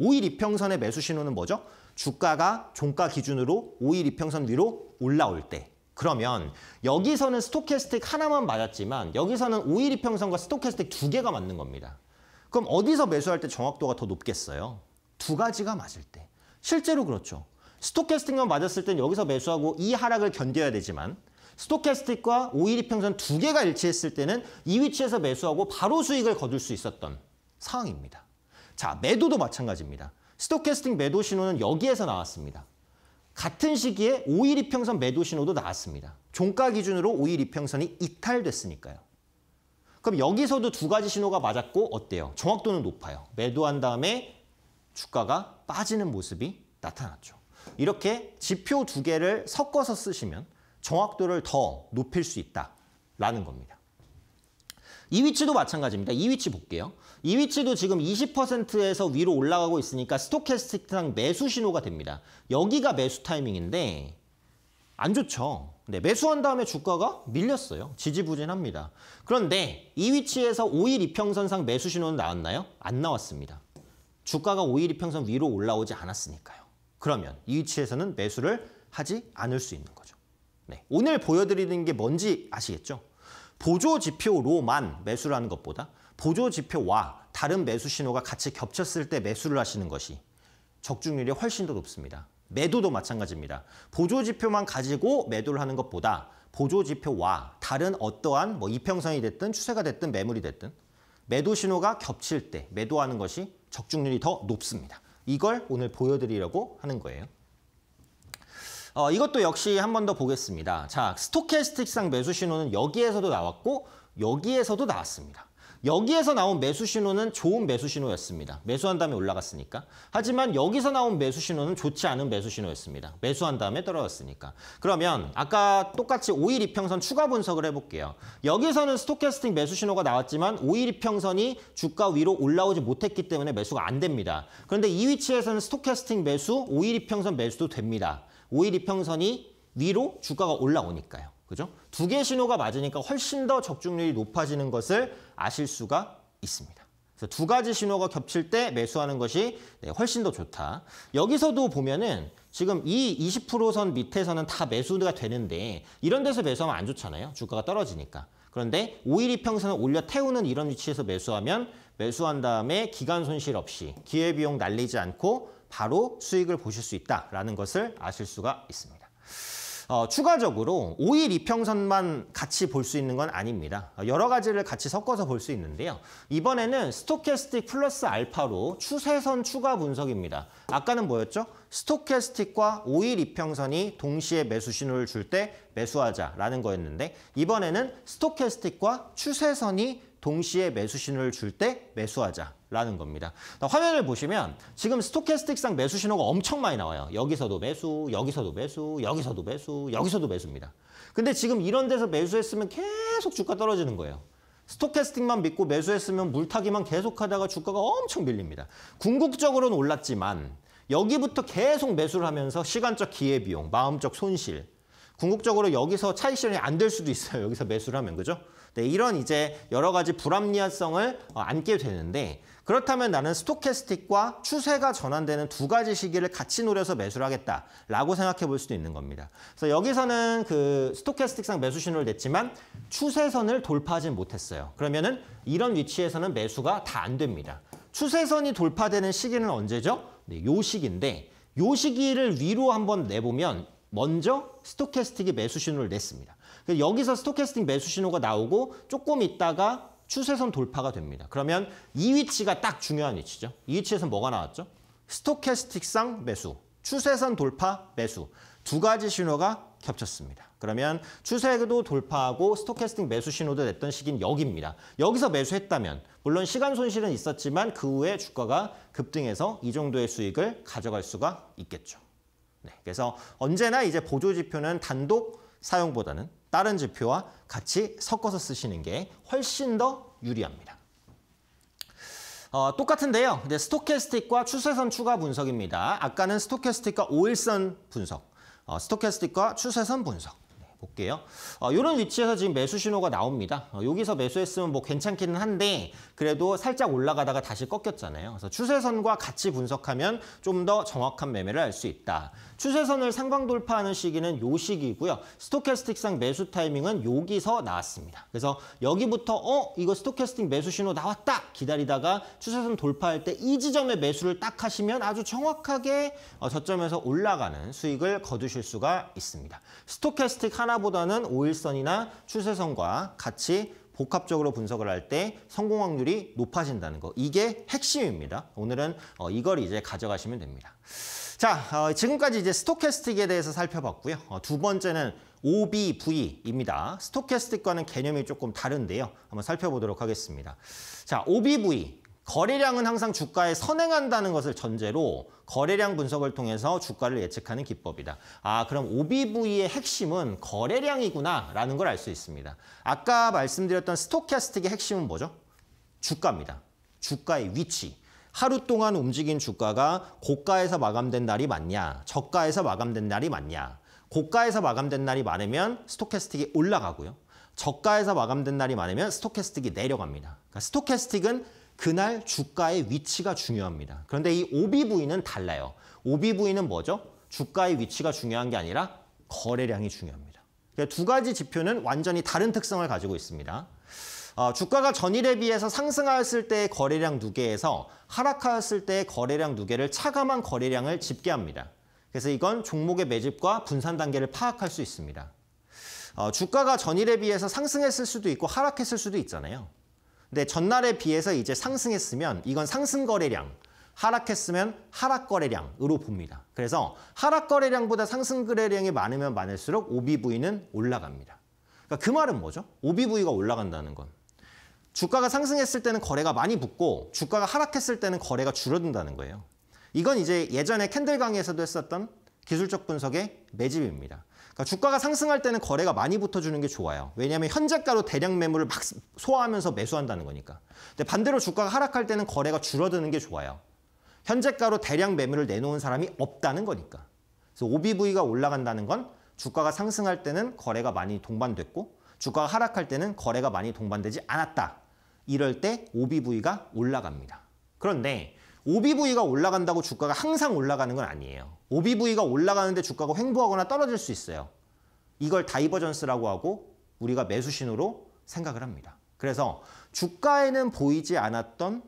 5일 이평선의 매수 신호는 뭐죠? 주가가 종가 기준으로 5일 이평선 위로 올라올 때. 그러면 여기서는 스토캐스틱 하나만 맞았지만 여기서는 5일 이평선과 스토캐스틱 두 개가 맞는 겁니다. 그럼 어디서 매수할 때 정확도가 더 높겠어요? 두 가지가 맞을 때. 실제로 그렇죠. 스토캐스틱만 맞았을 땐 여기서 매수하고 이 하락을 견뎌야 되지만 스토캐스틱과 5 1 2평선두 개가 일치했을 때는 이 위치에서 매수하고 바로 수익을 거둘 수 있었던 상황입니다. 자, 매도도 마찬가지입니다. 스토캐스틱 매도 신호는 여기에서 나왔습니다. 같은 시기에 5일 이평선 매도 신호도 나왔습니다. 종가 기준으로 5일 이평선이 이탈됐으니까요. 그럼 여기서도 두 가지 신호가 맞았고 어때요? 정확도는 높아요. 매도한 다음에 주가가 빠지는 모습이 나타났죠. 이렇게 지표 두 개를 섞어서 쓰시면 정확도를 더 높일 수 있다라는 겁니다. 이 위치도 마찬가지입니다. 이 위치 볼게요. 이 위치도 지금 20%에서 위로 올라가고 있으니까 스토캐스틱상 매수 신호가 됩니다. 여기가 매수 타이밍인데 안 좋죠. 네, 매수한 다음에 주가가 밀렸어요. 지지부진합니다. 그런데 이 위치에서 5일 이평선상 매수 신호는 나왔나요? 안 나왔습니다. 주가가 5일 이평선 위로 올라오지 않았으니까요. 그러면 이 위치에서는 매수를 하지 않을 수 있는 거죠. 네, 오늘 보여드리는 게 뭔지 아시겠죠? 보조 지표로만 매수를 하는 것보다 보조 지표와 다른 매수 신호가 같이 겹쳤을 때 매수를 하시는 것이 적중률이 훨씬 더 높습니다. 매도도 마찬가지입니다. 보조 지표만 가지고 매도를 하는 것보다 보조 지표와 다른 어떠한 뭐 이평선이 됐든 추세가 됐든 매물이 됐든 매도 신호가 겹칠 때 매도하는 것이 적중률이 더 높습니다. 이걸 오늘 보여드리려고 하는 거예요. 어, 이것도 역시 한 번 더 보겠습니다. 자, 스토캐스틱상 매수 신호는 여기에서도 나왔고 여기에서도 나왔습니다. 여기에서 나온 매수 신호는 좋은 매수 신호였습니다. 매수한 다음에 올라갔으니까. 하지만 여기서 나온 매수 신호는 좋지 않은 매수 신호였습니다. 매수한 다음에 떨어졌으니까. 그러면 아까 똑같이 5일 이평선 추가 분석을 해볼게요. 여기서는 스토캐스틱 매수 신호가 나왔지만 5일 이평선이 주가 위로 올라오지 못했기 때문에 매수가 안 됩니다. 그런데 이 위치에서는 스토캐스틱 매수, 5일 이평선 매수도 됩니다. 5일 이평선이 위로 주가가 올라오니까요. 그죠? 두개 신호가 맞으니까 훨씬 더 적중률이 높아지는 것을 아실 수가 있습니다. 그래서 두 가지 신호가 겹칠 때 매수하는 것이 네, 훨씬 더 좋다. 여기서도 보면은 지금 이 20%선 밑에서는 다 매수가 되는데 이런 데서 매수하면 안 좋잖아요. 주가가 떨어지니까. 그런데 5일 이평선을 올려 태우는 이런 위치에서 매수하면 매수한 다음에 기간 손실 없이 기회비용 날리지 않고 바로 수익을 보실 수 있다라는 것을 아실 수가 있습니다. 어, 추가적으로 5일 이평선만 같이 볼 수 있는 건 아닙니다. 어, 여러 가지를 같이 섞어서 볼 수 있는데요. 이번에는 스토캐스틱 플러스 알파로 추세선 추가 분석입니다. 아까는 뭐였죠? 스토캐스틱과 5일 이평선이 동시에 매수 신호를 줄 때 매수하자라는 거였는데 이번에는 스토캐스틱과 추세선이 동시에 매수 신호를 줄 때 매수하자라는 겁니다. 화면을 보시면 지금 스토캐스틱상 매수 신호가 엄청 많이 나와요. 여기서도 매수, 여기서도 매수, 여기서도 매수, 여기서도 매수입니다. 근데 지금 이런 데서 매수했으면 계속 주가 떨어지는 거예요. 스토캐스틱만 믿고 매수했으면 물타기만 계속하다가 주가가 엄청 밀립니다. 궁극적으로는 올랐지만 여기부터 계속 매수를 하면서 시간적 기회비용, 마음적 손실, 궁극적으로 여기서 차익 실현이 안 될 수도 있어요. 여기서 매수를 하면, 그죠? 네, 이런 이제 여러 가지 불합리화성을 어, 안게 되는데 그렇다면 나는 스토캐스틱과 추세가 전환되는 두 가지 시기를 같이 노려서 매수를 하겠다라고 생각해 볼 수도 있는 겁니다. 그래서 여기서는 그 스토캐스틱상 매수 신호를 냈지만 추세선을 돌파하지 못했어요. 그러면은 이런 위치에서는 매수가 다 안 됩니다. 추세선이 돌파되는 시기는 언제죠? 네, 요 시기인데 요 시기를 위로 한번 내보면 먼저 스토캐스틱이 매수 신호를 냈습니다. 여기서 스토캐스틱 매수 신호가 나오고 조금 있다가 추세선 돌파가 됩니다. 그러면 이 위치가 딱 중요한 위치죠. 이 위치에서 뭐가 나왔죠? 스토캐스틱상 매수, 추세선 돌파 매수 두 가지 신호가 겹쳤습니다. 그러면 추세도 돌파하고 스토캐스틱 매수 신호도 냈던 시기는 여기입니다. 여기서 매수했다면 물론 시간 손실은 있었지만 그 후에 주가가 급등해서 이 정도의 수익을 가져갈 수가 있겠죠. 네, 그래서 언제나 이제 보조 지표는 단독 사용보다는 다른 지표와 같이 섞어서 쓰시는 게 훨씬 더 유리합니다. 어, 똑같은데요. 이제 스토캐스틱과 추세선 추가 분석입니다. 아까는 스토캐스틱과 오일선 분석, 어, 스토캐스틱과 추세선 분석. 볼게요. 어, 이런 위치에서 지금 매수 신호가 나옵니다. 어, 여기서 매수했으면 뭐 괜찮기는 한데 그래도 살짝 올라가다가 다시 꺾였잖아요. 그래서 추세선과 같이 분석하면 좀 더 정확한 매매를 알 수 있다. 추세선을 상방 돌파하는 시기는 요 시기고요. 스토캐스틱상 매수 타이밍은 여기서 나왔습니다. 그래서 여기부터 어 이거 스토캐스틱 매수 신호 나왔다 기다리다가 추세선 돌파할 때 이 지점에 매수를 딱 하시면 아주 정확하게 어, 저점에서 올라가는 수익을 거두실 수가 있습니다. 스토캐스틱 하나 하나보다는 오일선이나 추세선과 같이 복합적으로 분석을 할 때 성공 확률이 높아진다는 거. 이게 핵심입니다. 오늘은 어, 이걸 이제 가져가시면 됩니다. 자, 어, 지금까지 이제 스토캐스틱에 대해서 살펴봤고요. 어, 두 번째는 OBV입니다. 스토캐스틱과는 개념이 조금 다른데요. 한번 살펴보도록 하겠습니다. 자, OBV. 거래량은 항상 주가에 선행한다는 것을 전제로 거래량 분석을 통해서 주가를 예측하는 기법이다. 아 그럼 OBV의 핵심은 거래량이구나라는 걸 알 수 있습니다. 아까 말씀드렸던 스토캐스틱의 핵심은 뭐죠? 주가입니다. 주가의 위치. 하루 동안 움직인 주가가 고가에서 마감된 날이 맞냐, 저가에서 마감된 날이 맞냐. 고가에서 마감된 날이 많으면 스토캐스틱이 올라가고요. 저가에서 마감된 날이 많으면 스토캐스틱이 내려갑니다. 그러니까 스토캐스틱은 그날 주가의 위치가 중요합니다. 그런데 이 o b 부위는 달라요. o b 부위는 뭐죠? 주가의 위치가 중요한 게 아니라 거래량이 중요합니다. 그러니까 두 가지 지표는 완전히 다른 특성을 가지고 있습니다. 어, 주가가 전일에 비해서 상승하였을 때의 거래량 두개에서 하락하였을 때의 거래량 두개를 차감한 거래량을 집계합니다. 그래서 이건 종목의 매집과 분산 단계를 파악할 수 있습니다. 어, 주가가 전일에 비해서 상승했을 수도 있고 하락했을 수도 있잖아요. 근데 전날에 비해서 이제 상승했으면 이건 상승 거래량, 하락했으면 하락 거래량으로 봅니다. 그래서 하락 거래량보다 상승 거래량이 많으면 많을수록 OBV는 올라갑니다. 그러니까 그 말은 뭐죠? OBV가 올라간다는 건 주가가 상승했을 때는 거래가 많이 붙고 주가가 하락했을 때는 거래가 줄어든다는 거예요. 이건 이제 예전에 캔들 강의에서도 했었던 기술적 분석의 매집입니다. 그러니까 주가가 상승할 때는 거래가 많이 붙어주는 게 좋아요. 왜냐하면 현재가로 대량 매물을 막 소화하면서 매수한다는 거니까. 근데 반대로 주가가 하락할 때는 거래가 줄어드는 게 좋아요. 현재가로 대량 매물을 내놓은 사람이 없다는 거니까. 그래서 OBV가 올라간다는 건 주가가 상승할 때는 거래가 많이 동반됐고 주가가 하락할 때는 거래가 많이 동반되지 않았다. 이럴 때 OBV가 올라갑니다. 그런데 OBV가 올라간다고 주가가 항상 올라가는 건 아니에요. OBV가 올라가는데 주가가 횡보하거나 떨어질 수 있어요. 이걸 다이버전스라고 하고 우리가 매수 신호로 생각을 합니다. 그래서 주가에는 보이지 않았던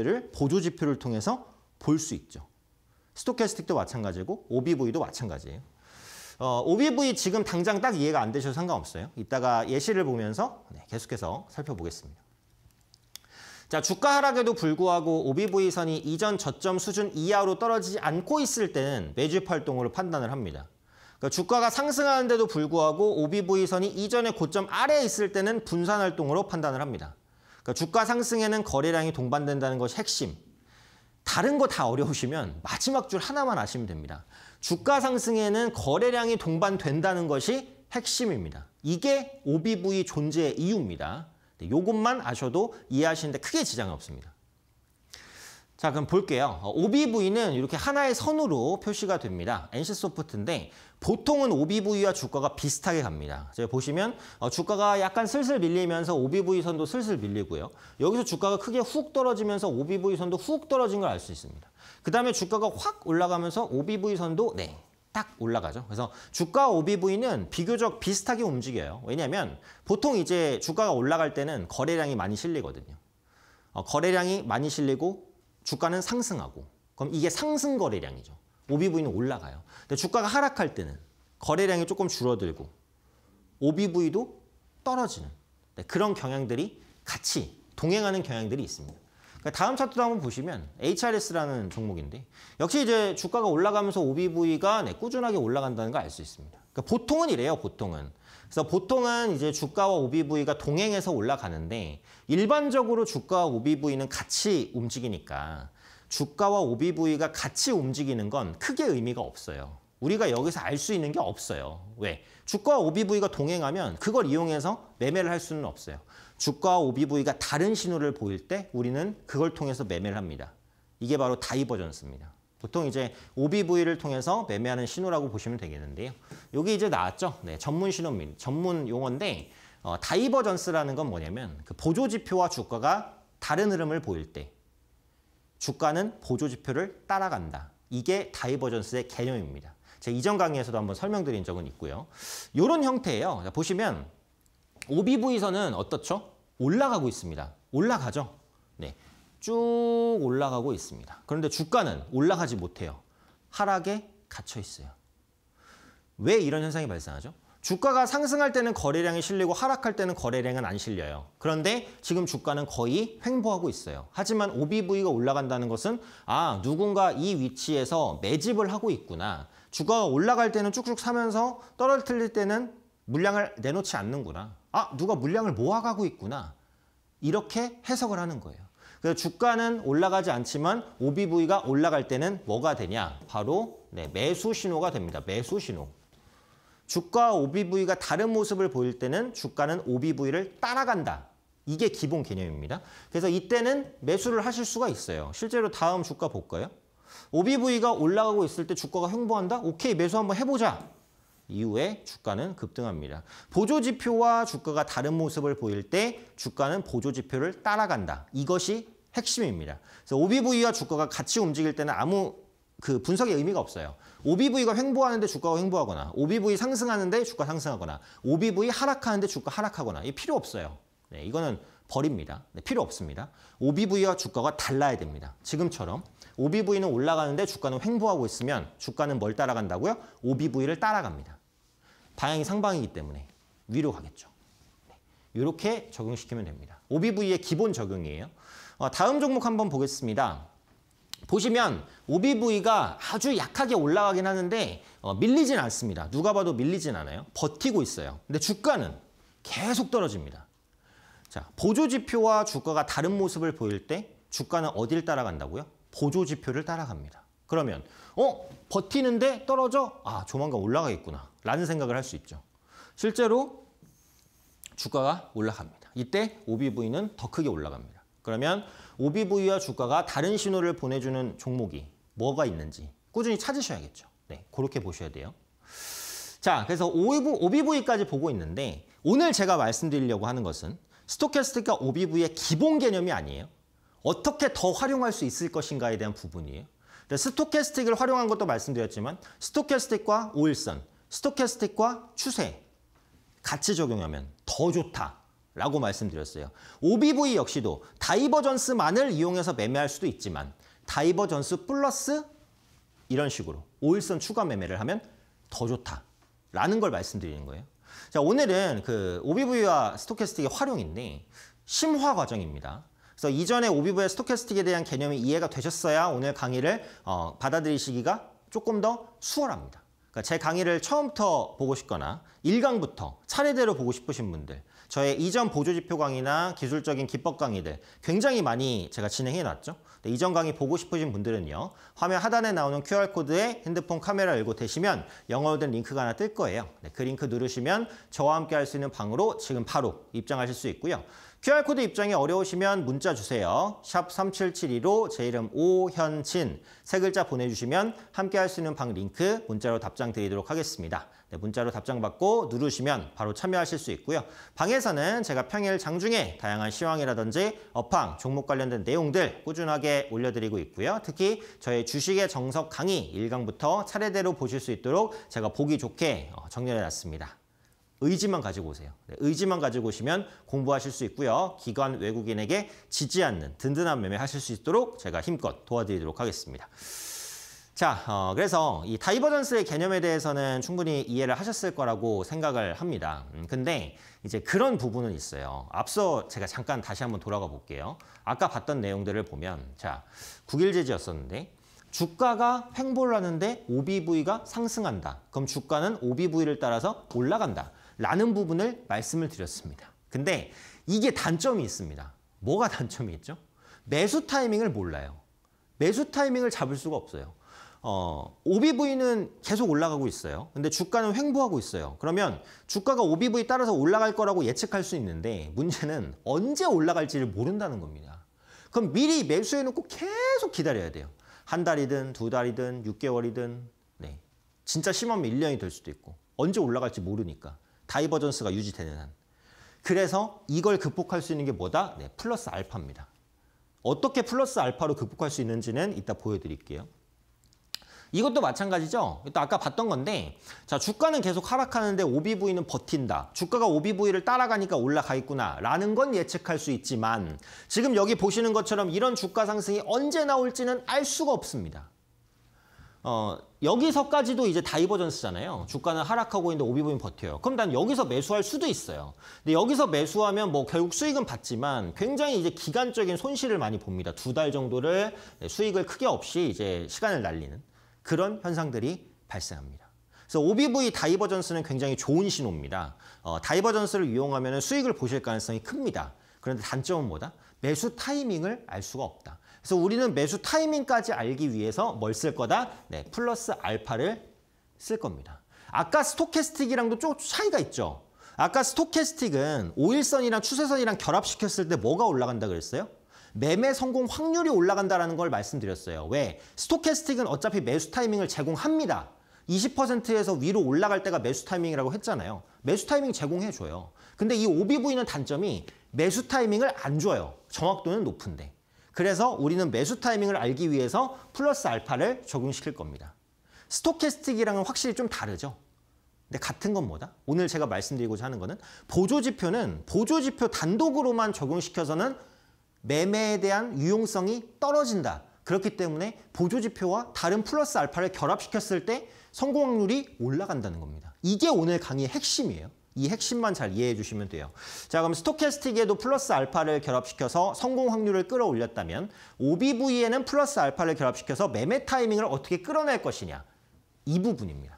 부분들을 보조 지표를 통해서 볼 수 있죠. 스토캐스틱도 마찬가지고 OBV도 마찬가지예요. 어, OBV 지금 당장 딱 이해가 안 되셔도 상관없어요. 이따가 예시를 보면서 네, 계속해서 살펴보겠습니다. 자, 주가 하락에도 불구하고 OBV선이 이전 저점 수준 이하로 떨어지지 않고 있을 때는 매집 활동으로 판단을 합니다. 그 주가가 상승하는데도 불구하고 OBV선이 이전의 고점 아래에 있을 때는 분산 활동으로 판단을 합니다. 그 주가 상승에는 거래량이 동반된다는 것이 핵심. 다른 거 다 어려우시면 마지막 줄 하나만 아시면 됩니다. 주가 상승에는 거래량이 동반된다는 것이 핵심입니다. 이게 OBV 존재의 이유입니다. 네, 요것만 아셔도 이해하시는데 크게 지장은 없습니다. 자 그럼 볼게요. OBV는 어, 이렇게 하나의 선으로 표시가 됩니다. NC소프트인데 보통은 OBV와 주가가 비슷하게 갑니다. 제가 보시면 어, 주가가 약간 슬슬 밀리면서 OBV 선도 슬슬 밀리고요. 여기서 주가가 크게 훅 떨어지면서 OBV 선도 훅 떨어진 걸 알 수 있습니다. 그 다음에 주가가 확 올라가면서 OBV 선도 네딱 올라가죠. 그래서 주가 OBV는 비교적 비슷하게 움직여요. 왜냐하면 보통 이제 주가가 올라갈 때는 거래량이 많이 실리거든요. 어, 거래량이 많이 실리고 주가는 상승하고 그럼 이게 상승 거래량이죠. OBV는 올라가요. 근데 주가가 하락할 때는 거래량이 조금 줄어들고 OBV도 떨어지는 네, 그런 경향들이 같이 동행하는 경향들이 있습니다. 그러니까 다음 차트도 한번 보시면 HRS라는 종목인데 역시 이제 주가가 올라가면서 OBV가 네, 꾸준하게 올라간다는 걸 알 수 있습니다. 그러니까 보통은 이래요, 보통은. 그래서 보통은 이제 주가와 OBV가 동행해서 올라가는데 일반적으로 주가와 OBV는 같이 움직이니까 주가와 OBV가 같이 움직이는 건 크게 의미가 없어요. 우리가 여기서 알 수 있는 게 없어요. 왜? 주가와 OBV가 동행하면 그걸 이용해서 매매를 할 수는 없어요. 주가와 OBV가 다른 신호를 보일 때 우리는 그걸 통해서 매매를 합니다. 이게 바로 다이버전스입니다. 보통 이제 OBV를 통해서 매매하는 신호라고 보시면 되겠는데요. 여기 이제 나왔죠? 네, 전문 신호, 전문 용어인데 어, 다이버전스라는 건 뭐냐면 그 보조지표와 주가가 다른 흐름을 보일 때 주가는 보조지표를 따라간다. 이게 다이버전스의 개념입니다. 제 이전 강의에서도 한번 설명드린 적은 있고요. 이런 형태예요. 보시면 OBV선은 어떻죠? 올라가고 있습니다. 올라가죠? 네. 쭉 올라가고 있습니다. 그런데 주가는 올라가지 못해요. 하락에 갇혀 있어요. 왜 이런 현상이 발생하죠? 주가가 상승할 때는 거래량이 실리고 하락할 때는 거래량은 안 실려요. 그런데 지금 주가는 거의 횡보하고 있어요. 하지만 OBV가 올라간다는 것은 아 누군가 이 위치에서 매집을 하고 있구나. 주가가 올라갈 때는 쭉쭉 사면서 떨어뜨릴 때는 물량을 내놓지 않는구나. 아, 누가 물량을 모아가고 있구나. 이렇게 해석을 하는 거예요. 그래서 주가는 올라가지 않지만 OBV가 올라갈 때는 뭐가 되냐? 바로 네, 매수 신호가 됩니다. 매수 신호. 주가 OBV가 다른 모습을 보일 때는 주가는 OBV를 따라간다. 이게 기본 개념입니다. 그래서 이때는 매수를 하실 수가 있어요. 실제로 다음 주가 볼까요? OBV가 올라가고 있을 때 주가가 횡보한다? 오케이, 매수 한번 해보자. 이후에 주가는 급등합니다. 보조지표와 주가가 다른 모습을 보일 때 주가는 보조지표를 따라간다. 이것이 핵심입니다. 그래서 OBV와 주가가 같이 움직일 때는 아무 그 분석의 의미가 없어요. OBV가 횡보하는데 주가가 횡보하거나 OBV 상승하는데 주가 상승하거나 OBV 하락하는데 주가 하락하거나 이 필요 없어요. 네, 이거는 버립니다. 네, 필요 없습니다. OBV와 주가가 달라야 됩니다. 지금처럼 OBV는 올라가는데 주가는 횡보하고 있으면 주가는 뭘 따라간다고요? OBV를 따라갑니다. 방향이 상방이기 때문에 위로 가겠죠. 네, 이렇게 적용시키면 됩니다. OBV의 기본 적용이에요. 어, 다음 종목 한번 보겠습니다. 보시면 OBV가 아주 약하게 올라가긴 하는데 어, 밀리진 않습니다. 누가 봐도 밀리진 않아요. 버티고 있어요. 근데 주가는 계속 떨어집니다. 자, 보조지표와 주가가 다른 모습을 보일 때 주가는 어딜 따라간다고요? 보조지표를 따라갑니다. 그러면 어? 버티는데 떨어져? 아 조만간 올라가겠구나 라는 생각을 할 수 있죠. 실제로 주가가 올라갑니다. 이때 OBV는 더 크게 올라갑니다. 그러면 OBV와 주가가 다른 신호를 보내주는 종목이 뭐가 있는지 꾸준히 찾으셔야겠죠. 네, 그렇게 보셔야 돼요. 자, 그래서 OBV까지 보고 있는데 오늘 제가 말씀드리려고 하는 것은 스토캐스틱과 오비브의 기본 개념이 아니에요. 어떻게 더 활용할 수 있을 것인가에 대한 부분이에요. 스토캐스틱을 활용한 것도 말씀드렸지만 스토캐스틱과 오일선, 스토캐스틱과 추세 같이 적용하면 더 좋다. 라고 말씀드렸어요. OBV 역시도 다이버전스만을 이용해서 매매할 수도 있지만 다이버전스 플러스 이런 식으로 오일선 추가 매매를 하면 더 좋다라는 걸 말씀드리는 거예요. 자, 오늘은 그 OBV와 스토캐스틱의 활용인데 심화 과정입니다. 그래서 이전에 오비브의 스토캐스틱에 대한 개념이 이해가 되셨어야 오늘 강의를 어, 받아들이시기가 조금 더 수월합니다. 그러니까 제 강의를 처음부터 보고 싶거나 일강부터 차례대로 보고 싶으신 분들 저의 이전 보조지표 강의나 기술적인 기법 강의들 굉장히 많이 제가 진행해놨죠. 네, 이전 강의 보고 싶으신 분들은요. 화면 하단에 나오는 QR코드에 핸드폰 카메라 읽고 대시면 영어로 된 링크가 하나 뜰 거예요. 네, 그 링크 누르시면 저와 함께 할 수 있는 방으로 지금 바로 입장하실 수 있고요. QR코드 입장이 어려우시면 문자 주세요. 샵 3772로 제 이름 오현진 세 글자 보내주시면 함께 할 수 있는 방 링크 문자로 답장 드리도록 하겠습니다. 네, 문자로 답장 받고 누르시면 바로 참여하실 수 있고요. 방에서는 제가 평일 장중에 다양한 시황이라든지 업황, 종목 관련된 내용들 꾸준하게 올려드리고 있고요. 특히 저의 주식의 정석 강의 1강부터 차례대로 보실 수 있도록 제가 보기 좋게 어, 정렬해놨습니다. 의지만 가지고 오세요. 네, 의지만 가지고 오시면 공부하실 수 있고요. 기관 외국인에게 지지 않는 든든한 매매 하실 수 있도록 제가 힘껏 도와드리도록 하겠습니다. 자, 어, 그래서 이 다이버전스의 개념에 대해서는 충분히 이해를 하셨을 거라고 생각을 합니다. 음, 근데 이제 그런 부분은 있어요. 앞서 제가 잠깐 다시 한번 돌아가 볼게요. 아까 봤던 내용들을 보면 자, 국일제지였었는데 주가가 횡보를 하는데 OBV가 상승한다. 그럼 주가는 OBV를 따라서 올라간다. 라는 부분을 말씀을 드렸습니다. 근데 이게 단점이 있습니다. 뭐가 단점이 있죠? 매수 타이밍을 몰라요. 매수 타이밍을 잡을 수가 없어요. 어, 오비브이는 계속 올라가고 있어요. 근데 주가는 횡보하고 있어요. 그러면 주가가 오비브이 따라서 올라갈 거라고 예측할 수 있는데 문제는 언제 올라갈지를 모른다는 겁니다. 그럼 미리 매수해놓고 계속 기다려야 돼요. 한 달이든 두 달이든 6개월이든 네. 진짜 심하면 1년이 될 수도 있고 언제 올라갈지 모르니까 다이버전스가 유지되는 한. 그래서 이걸 극복할 수 있는 게 뭐다? 네, 플러스 알파입니다. 어떻게 플러스 알파로 극복할 수 있는지는 이따 보여드릴게요. 이것도 마찬가지죠. 또 아까 봤던 건데 자 주가는 계속 하락하는데 OBV는 버틴다. 주가가 OBV를 따라가니까 올라가 있구나 라는 건 예측할 수 있지만 지금 여기 보시는 것처럼 이런 주가 상승이 언제 나올지는 알 수가 없습니다. 어, 여기서까지도 이제 다이버전스잖아요. 주가는 하락하고 있는데 오비부인 버텨요. 그럼 난 여기서 매수할 수도 있어요. 근데 여기서 매수하면 뭐 결국 수익은 받지만 굉장히 이제 기간적인 손실을 많이 봅니다. 두 달 정도를 네, 수익을 크게 없이 이제 시간을 날리는. 그런 현상들이 발생합니다. 그래서 OBV 다이버전스는 굉장히 좋은 신호입니다. 어, 다이버전스를 이용하면 수익을 보실 가능성이 큽니다. 그런데 단점은 뭐다? 매수 타이밍을 알 수가 없다. 그래서 우리는 매수 타이밍까지 알기 위해서 뭘 쓸 거다? 네, 플러스 알파를 쓸 겁니다. 아까 스토캐스틱이랑도 좀 차이가 있죠? 아까 스토캐스틱은 5일선이랑 추세선이랑 결합시켰을 때 뭐가 올라간다 그랬어요? 매매 성공 확률이 올라간다라는 걸 말씀드렸어요. 왜? 스토캐스틱은 어차피 매수 타이밍을 제공합니다. 20%에서 위로 올라갈 때가 매수 타이밍이라고 했잖아요. 매수 타이밍 제공해줘요. 근데 이 OBV는 단점이 매수 타이밍을 안 줘요. 정확도는 높은데. 그래서 우리는 매수 타이밍을 알기 위해서 플러스 알파를 적용시킬 겁니다. 스토캐스틱이랑은 확실히 좀 다르죠. 근데 같은 건 뭐다? 오늘 제가 말씀드리고자 하는 거는 보조지표는 보조지표 단독으로만 적용시켜서는 매매에 대한 유용성이 떨어진다. 그렇기 때문에 보조지표와 다른 플러스 알파를 결합시켰을 때 성공 확률이 올라간다는 겁니다. 이게 오늘 강의의 핵심이에요. 이 핵심만 잘 이해해 주시면 돼요. 자 그럼 스토캐스틱에도 플러스 알파를 결합시켜서 성공 확률을 끌어올렸다면 OBV에는 플러스 알파를 결합시켜서 매매 타이밍을 어떻게 끌어낼 것이냐 이 부분입니다.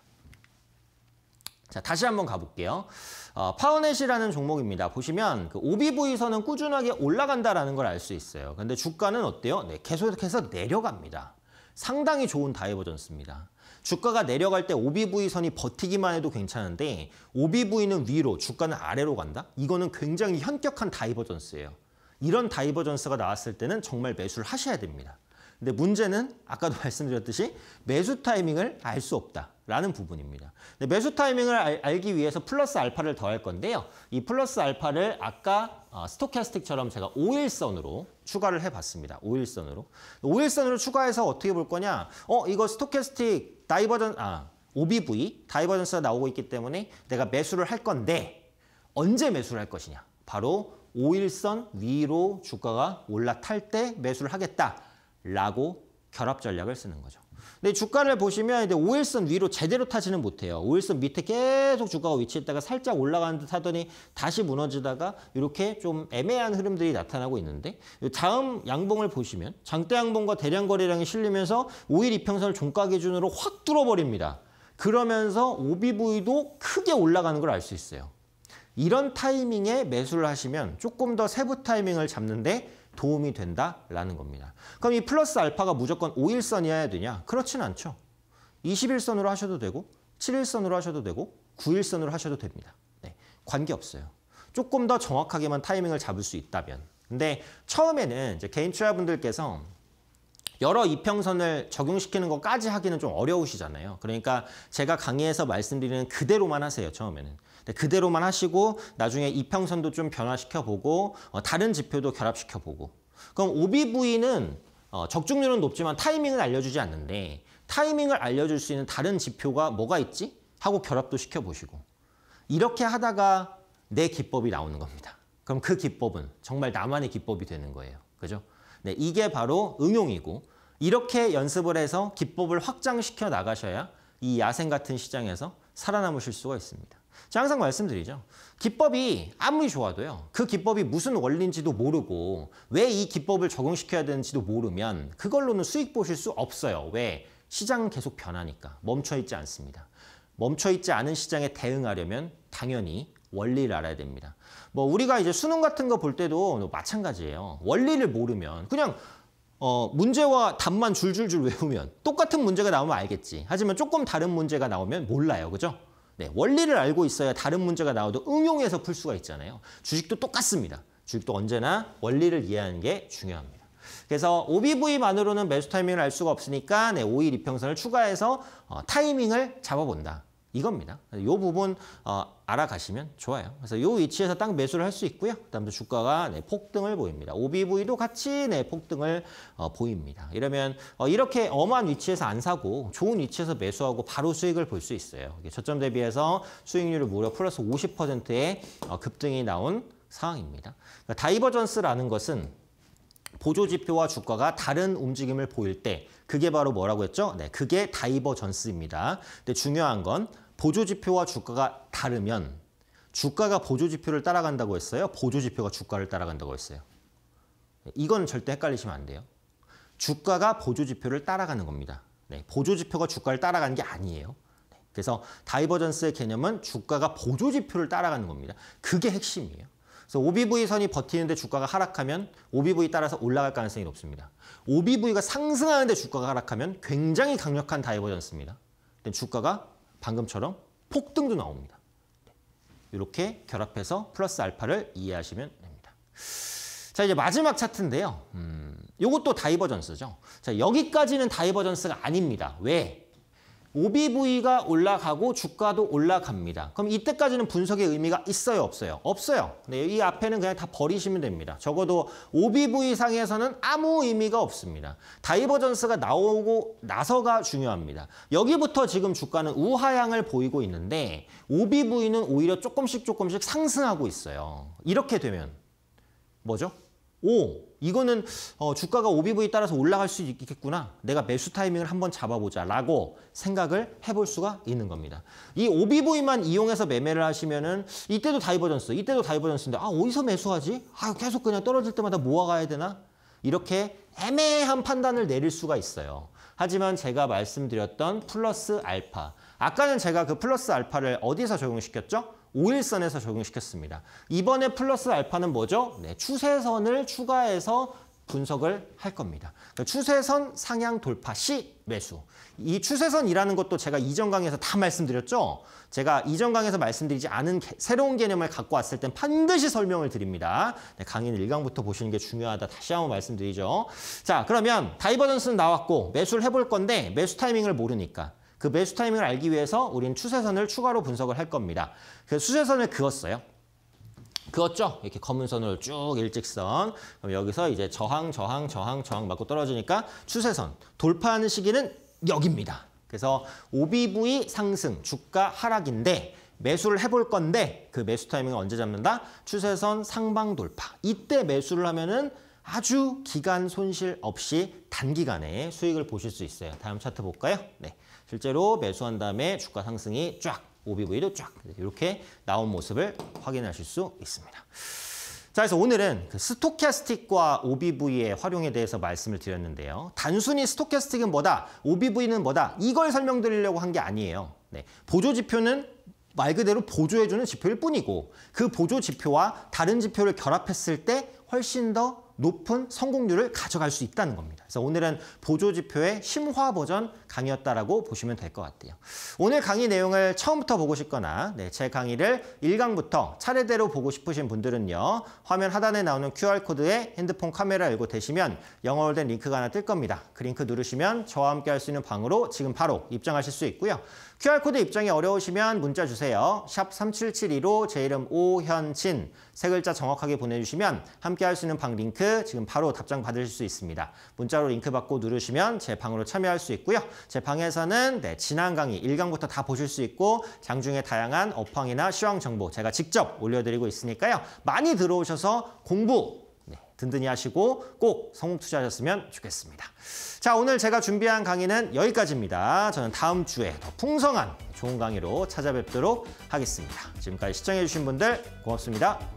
자, 다시 한번 가볼게요. 어, 파워넷이라는 종목입니다. 보시면 그 OBV선은 꾸준하게 올라간다라는 걸 알 수 있어요. 근데 주가는 어때요? 네, 계속해서 내려갑니다. 상당히 좋은 다이버전스입니다. 주가가 내려갈 때 OBV선이 버티기만 해도 괜찮은데 OBV는 위로, 주가는 아래로 간다? 이거는 굉장히 현격한 다이버전스예요. 이런 다이버전스가 나왔을 때는 정말 매수를 하셔야 됩니다. 근데 문제는 아까도 말씀드렸듯이 매수 타이밍을 알 수 없다. 라는 부분입니다. 네, 매수 타이밍을 알, 기 위해서 플러스 알파를 더할 건데요. 이 플러스 알파를 아까 어, 스토캐스틱처럼 제가 5일선으로 추가를 해봤습니다. 5일선으로. 5일선으로 추가해서 어떻게 볼 거냐. 어, 이거 스토캐스틱 다이버전, 아, OBV, 다이버전스가 나오고 있기 때문에 내가 매수를 할 건데 언제 매수를 할 것이냐. 바로 5일선 위로 주가가 올라탈 때 매수를 하겠다라고 결합 전략을 쓰는 거죠. 근데 주가를 보시면 이제 5일선 위로 제대로 타지는 못해요. 5일선 밑에 계속 주가가 위치했다가 살짝 올라가는 듯 하더니 다시 무너지다가 이렇게 좀 애매한 흐름들이 나타나고 있는데 다음 양봉을 보시면 장대 양봉과 대량 거래량이 실리면서 5일 이평선을 종가 기준으로 확 뚫어버립니다. 그러면서 OBV도 크게 올라가는 걸 알 수 있어요. 이런 타이밍에 매수를 하시면 조금 더 세부 타이밍을 잡는데 도움이 된다라는 겁니다. 그럼 이 플러스 알파가 무조건 5일선이어야 되냐? 그렇진 않죠. 21선으로 하셔도 되고 7일선으로 하셔도 되고 9일선으로 하셔도 됩니다. 네, 관계없어요. 조금 더 정확하게만 타이밍을 잡을 수 있다면. 근데 처음에는 이제 개인 투자분들께서 여러 이평선을 적용시키는 것까지 하기는 좀 어려우시잖아요. 그러니까 제가 강의에서 말씀드리는 그대로만 하세요, 처음에는. 네, 그대로만 하시고 나중에 이평선도 좀 변화시켜보고 어, 다른 지표도 결합시켜보고 그럼 OBV는 어, 적중률은 높지만 타이밍을 알려주지 않는데 타이밍을 알려줄 수 있는 다른 지표가 뭐가 있지? 하고 결합도 시켜보시고 이렇게 하다가 내 기법이 나오는 겁니다. 그럼 그 기법은 정말 나만의 기법이 되는 거예요. 그죠? 네, 이게 바로 응용이고 이렇게 연습을 해서 기법을 확장시켜 나가셔야 이 야생 같은 시장에서 살아남으실 수가 있습니다. 제 항상 말씀드리죠. 기법이 아무리 좋아도요. 그 기법이 무슨 원리인지도 모르고 왜 이 기법을 적용시켜야 되는지도 모르면 그걸로는 수익 보실 수 없어요. 왜? 시장은 계속 변하니까 멈춰있지 않습니다. 멈춰있지 않은 시장에 대응하려면 당연히 원리를 알아야 됩니다. 뭐 우리가 이제 수능 같은 거 볼 때도 뭐 마찬가지예요. 원리를 모르면 그냥 어, 문제와 답만 줄줄줄 외우면 똑같은 문제가 나오면 알겠지. 하지만 조금 다른 문제가 나오면 몰라요. 그죠? 네, 원리를 알고 있어야 다른 문제가 나와도 응용해서 풀 수가 있잖아요. 주식도 똑같습니다. 주식도 언제나 원리를 이해하는 게 중요합니다. 그래서 OBV만으로는 매수 타이밍을 알 수가 없으니까 네, 5일 이평선을 추가해서 어, 타이밍을 잡아본다. 이겁니다. 이 부분 어, 알아가시면 좋아요. 그래서 이 위치에서 딱 매수를 할 수 있고요. 그다음에 주가가 네, 폭등을 보입니다. OBV도 같이 네, 폭등을 어, 보입니다. 이러면 어, 이렇게 엄한 위치에서 안 사고 좋은 위치에서 매수하고 바로 수익을 볼 수 있어요. 이게 저점 대비해서 수익률을 무려 플러스 50%의 어, 급등이 나온 상황입니다. 그러니까 다이버전스라는 것은 보조지표와 주가가 다른 움직임을 보일 때 그게 바로 뭐라고 했죠? 네, 그게 다이버전스입니다. 근데 중요한 건 보조지표와 주가가 다르면 주가가 보조지표를 따라간다고 했어요? 보조지표가 주가를 따라간다고 했어요? 이건 절대 헷갈리시면 안 돼요. 주가가 보조지표를 따라가는 겁니다. 네, 보조지표가 주가를 따라가는 게 아니에요. 네, 그래서 다이버전스의 개념은 주가가 보조지표를 따라가는 겁니다. 그게 핵심이에요. 그래서 OBV 선이 버티는데 주가가 하락하면 OBV 따라서 올라갈 가능성이 높습니다. OBV가 상승하는데 주가가 하락하면 굉장히 강력한 다이버전스입니다. 주가가 방금처럼 폭등도 나옵니다. 이렇게 결합해서 플러스 알파를 이해하시면 됩니다. 자 이제 마지막 차트인데요. 음, 이것도 다이버전스죠. 자 여기까지는 다이버전스가 아닙니다. 왜? OBV가 올라가고 주가도 올라갑니다. 그럼 이때까지는 분석의 의미가 있어요, 없어요? 없어요. 네, 이 앞에는 그냥 다 버리시면 됩니다. 적어도 OBV 상에서는 아무 의미가 없습니다. 다이버전스가 나오고 나서가 중요합니다. 여기부터 지금 주가는 우하향을 보이고 있는데 OBV는 오히려 조금씩 조금씩 상승하고 있어요. 이렇게 되면 뭐죠? 오 이거는 어, 주가가 OBV 따라서 올라갈 수 있겠구나. 내가 매수 타이밍을 한번 잡아보자 라고 생각을 해볼 수가 있는 겁니다. 이 OBV만 이용해서 매매를 하시면은 이때도 다이버전스, 이때도 다이버전스인데 아 어디서 매수하지? 아 계속 그냥 떨어질 때마다 모아가야 되나? 이렇게 애매한 판단을 내릴 수가 있어요. 하지만 제가 말씀드렸던 플러스 알파 아까는 제가 그 플러스 알파를 어디서 적용시켰죠? 5일선에서 적용시켰습니다. 이번에 플러스 알파는 뭐죠? 네, 추세선을 추가해서 분석을 할 겁니다. 그러니까 추세선 상향 돌파 시 매수. 이 추세선이라는 것도 제가 이전 강에서 의다 말씀드렸죠. 제가 이전 강에서 의 말씀드리지 않은 개, 새로운 개념을 갖고 왔을 땐 반드시 설명을 드립니다. 네, 강의는 1강부터 보시는 게 중요하다. 다시 한번 말씀드리죠. 자, 그러면 다이버전스는 나왔고 매수를 해볼 건데 매수 타이밍을 모르니까 그 매수 타이밍을 알기 위해서 우리는 추세선을 추가로 분석을 할 겁니다. 그래서 추세선을 그었어요. 그었죠? 이렇게 검은 선으로 쭉 일직선. 그럼 여기서 이제 저항, 저항, 저항, 저항 맞고 떨어지니까 추세선. 돌파하는 시기는 여기입니다. 그래서 OBV 상승, 주가 하락인데 매수를 해볼 건데 그 매수 타이밍을 언제 잡는다? 추세선 상방 돌파. 이때 매수를 하면은 아주 기간 손실 없이 단기간에 수익을 보실 수 있어요. 다음 차트 볼까요? 네. 실제로 매수한 다음에 주가 상승이 쫙 OBV로 쫙 이렇게 나온 모습을 확인하실 수 있습니다. 자, 그래서 오늘은 그 스토캐스틱과 OBV의 활용에 대해서 말씀을 드렸는데요. 단순히 스토캐스틱은 뭐다, OBV는 뭐다 이걸 설명드리려고 한 게 아니에요. 네, 보조지표는 말 그대로 보조해주는 지표일 뿐이고 그 보조지표와 다른 지표를 결합했을 때 훨씬 더 높은 성공률을 가져갈 수 있다는 겁니다. 그래서 오늘은 보조지표의 심화 버전 강의였다라고 보시면 될 것 같아요. 오늘 강의 내용을 처음부터 보고 싶거나 네, 제 강의를 일강부터 차례대로 보고 싶으신 분들은요. 화면 하단에 나오는 QR코드에 핸드폰 카메라 열고 대시면 영어로 된 링크가 하나 뜰 겁니다. 그 링크 누르시면 저와 함께 할 수 있는 방으로 지금 바로 입장하실 수 있고요. QR코드 입장이 어려우시면 문자 주세요. 샵 3772로 제 이름 오현진 세 글자 정확하게 보내주시면 함께 할 수 있는 방 링크 지금 바로 답장 받으실 수 있습니다. 문자로 링크 받고 누르시면 제 방으로 참여할 수 있고요. 제 방에서는 네, 지난 강의 1강부터 다 보실 수 있고 장중에 다양한 업황이나 시황 정보 제가 직접 올려드리고 있으니까요. 많이 들어오셔서 공부 든든히 하시고 꼭 성공 투자하셨으면 좋겠습니다. 자, 오늘 제가 준비한 강의는 여기까지입니다. 저는 다음 주에 더 풍성한 좋은 강의로 찾아뵙도록 하겠습니다. 지금까지 시청해주신 분들 고맙습니다.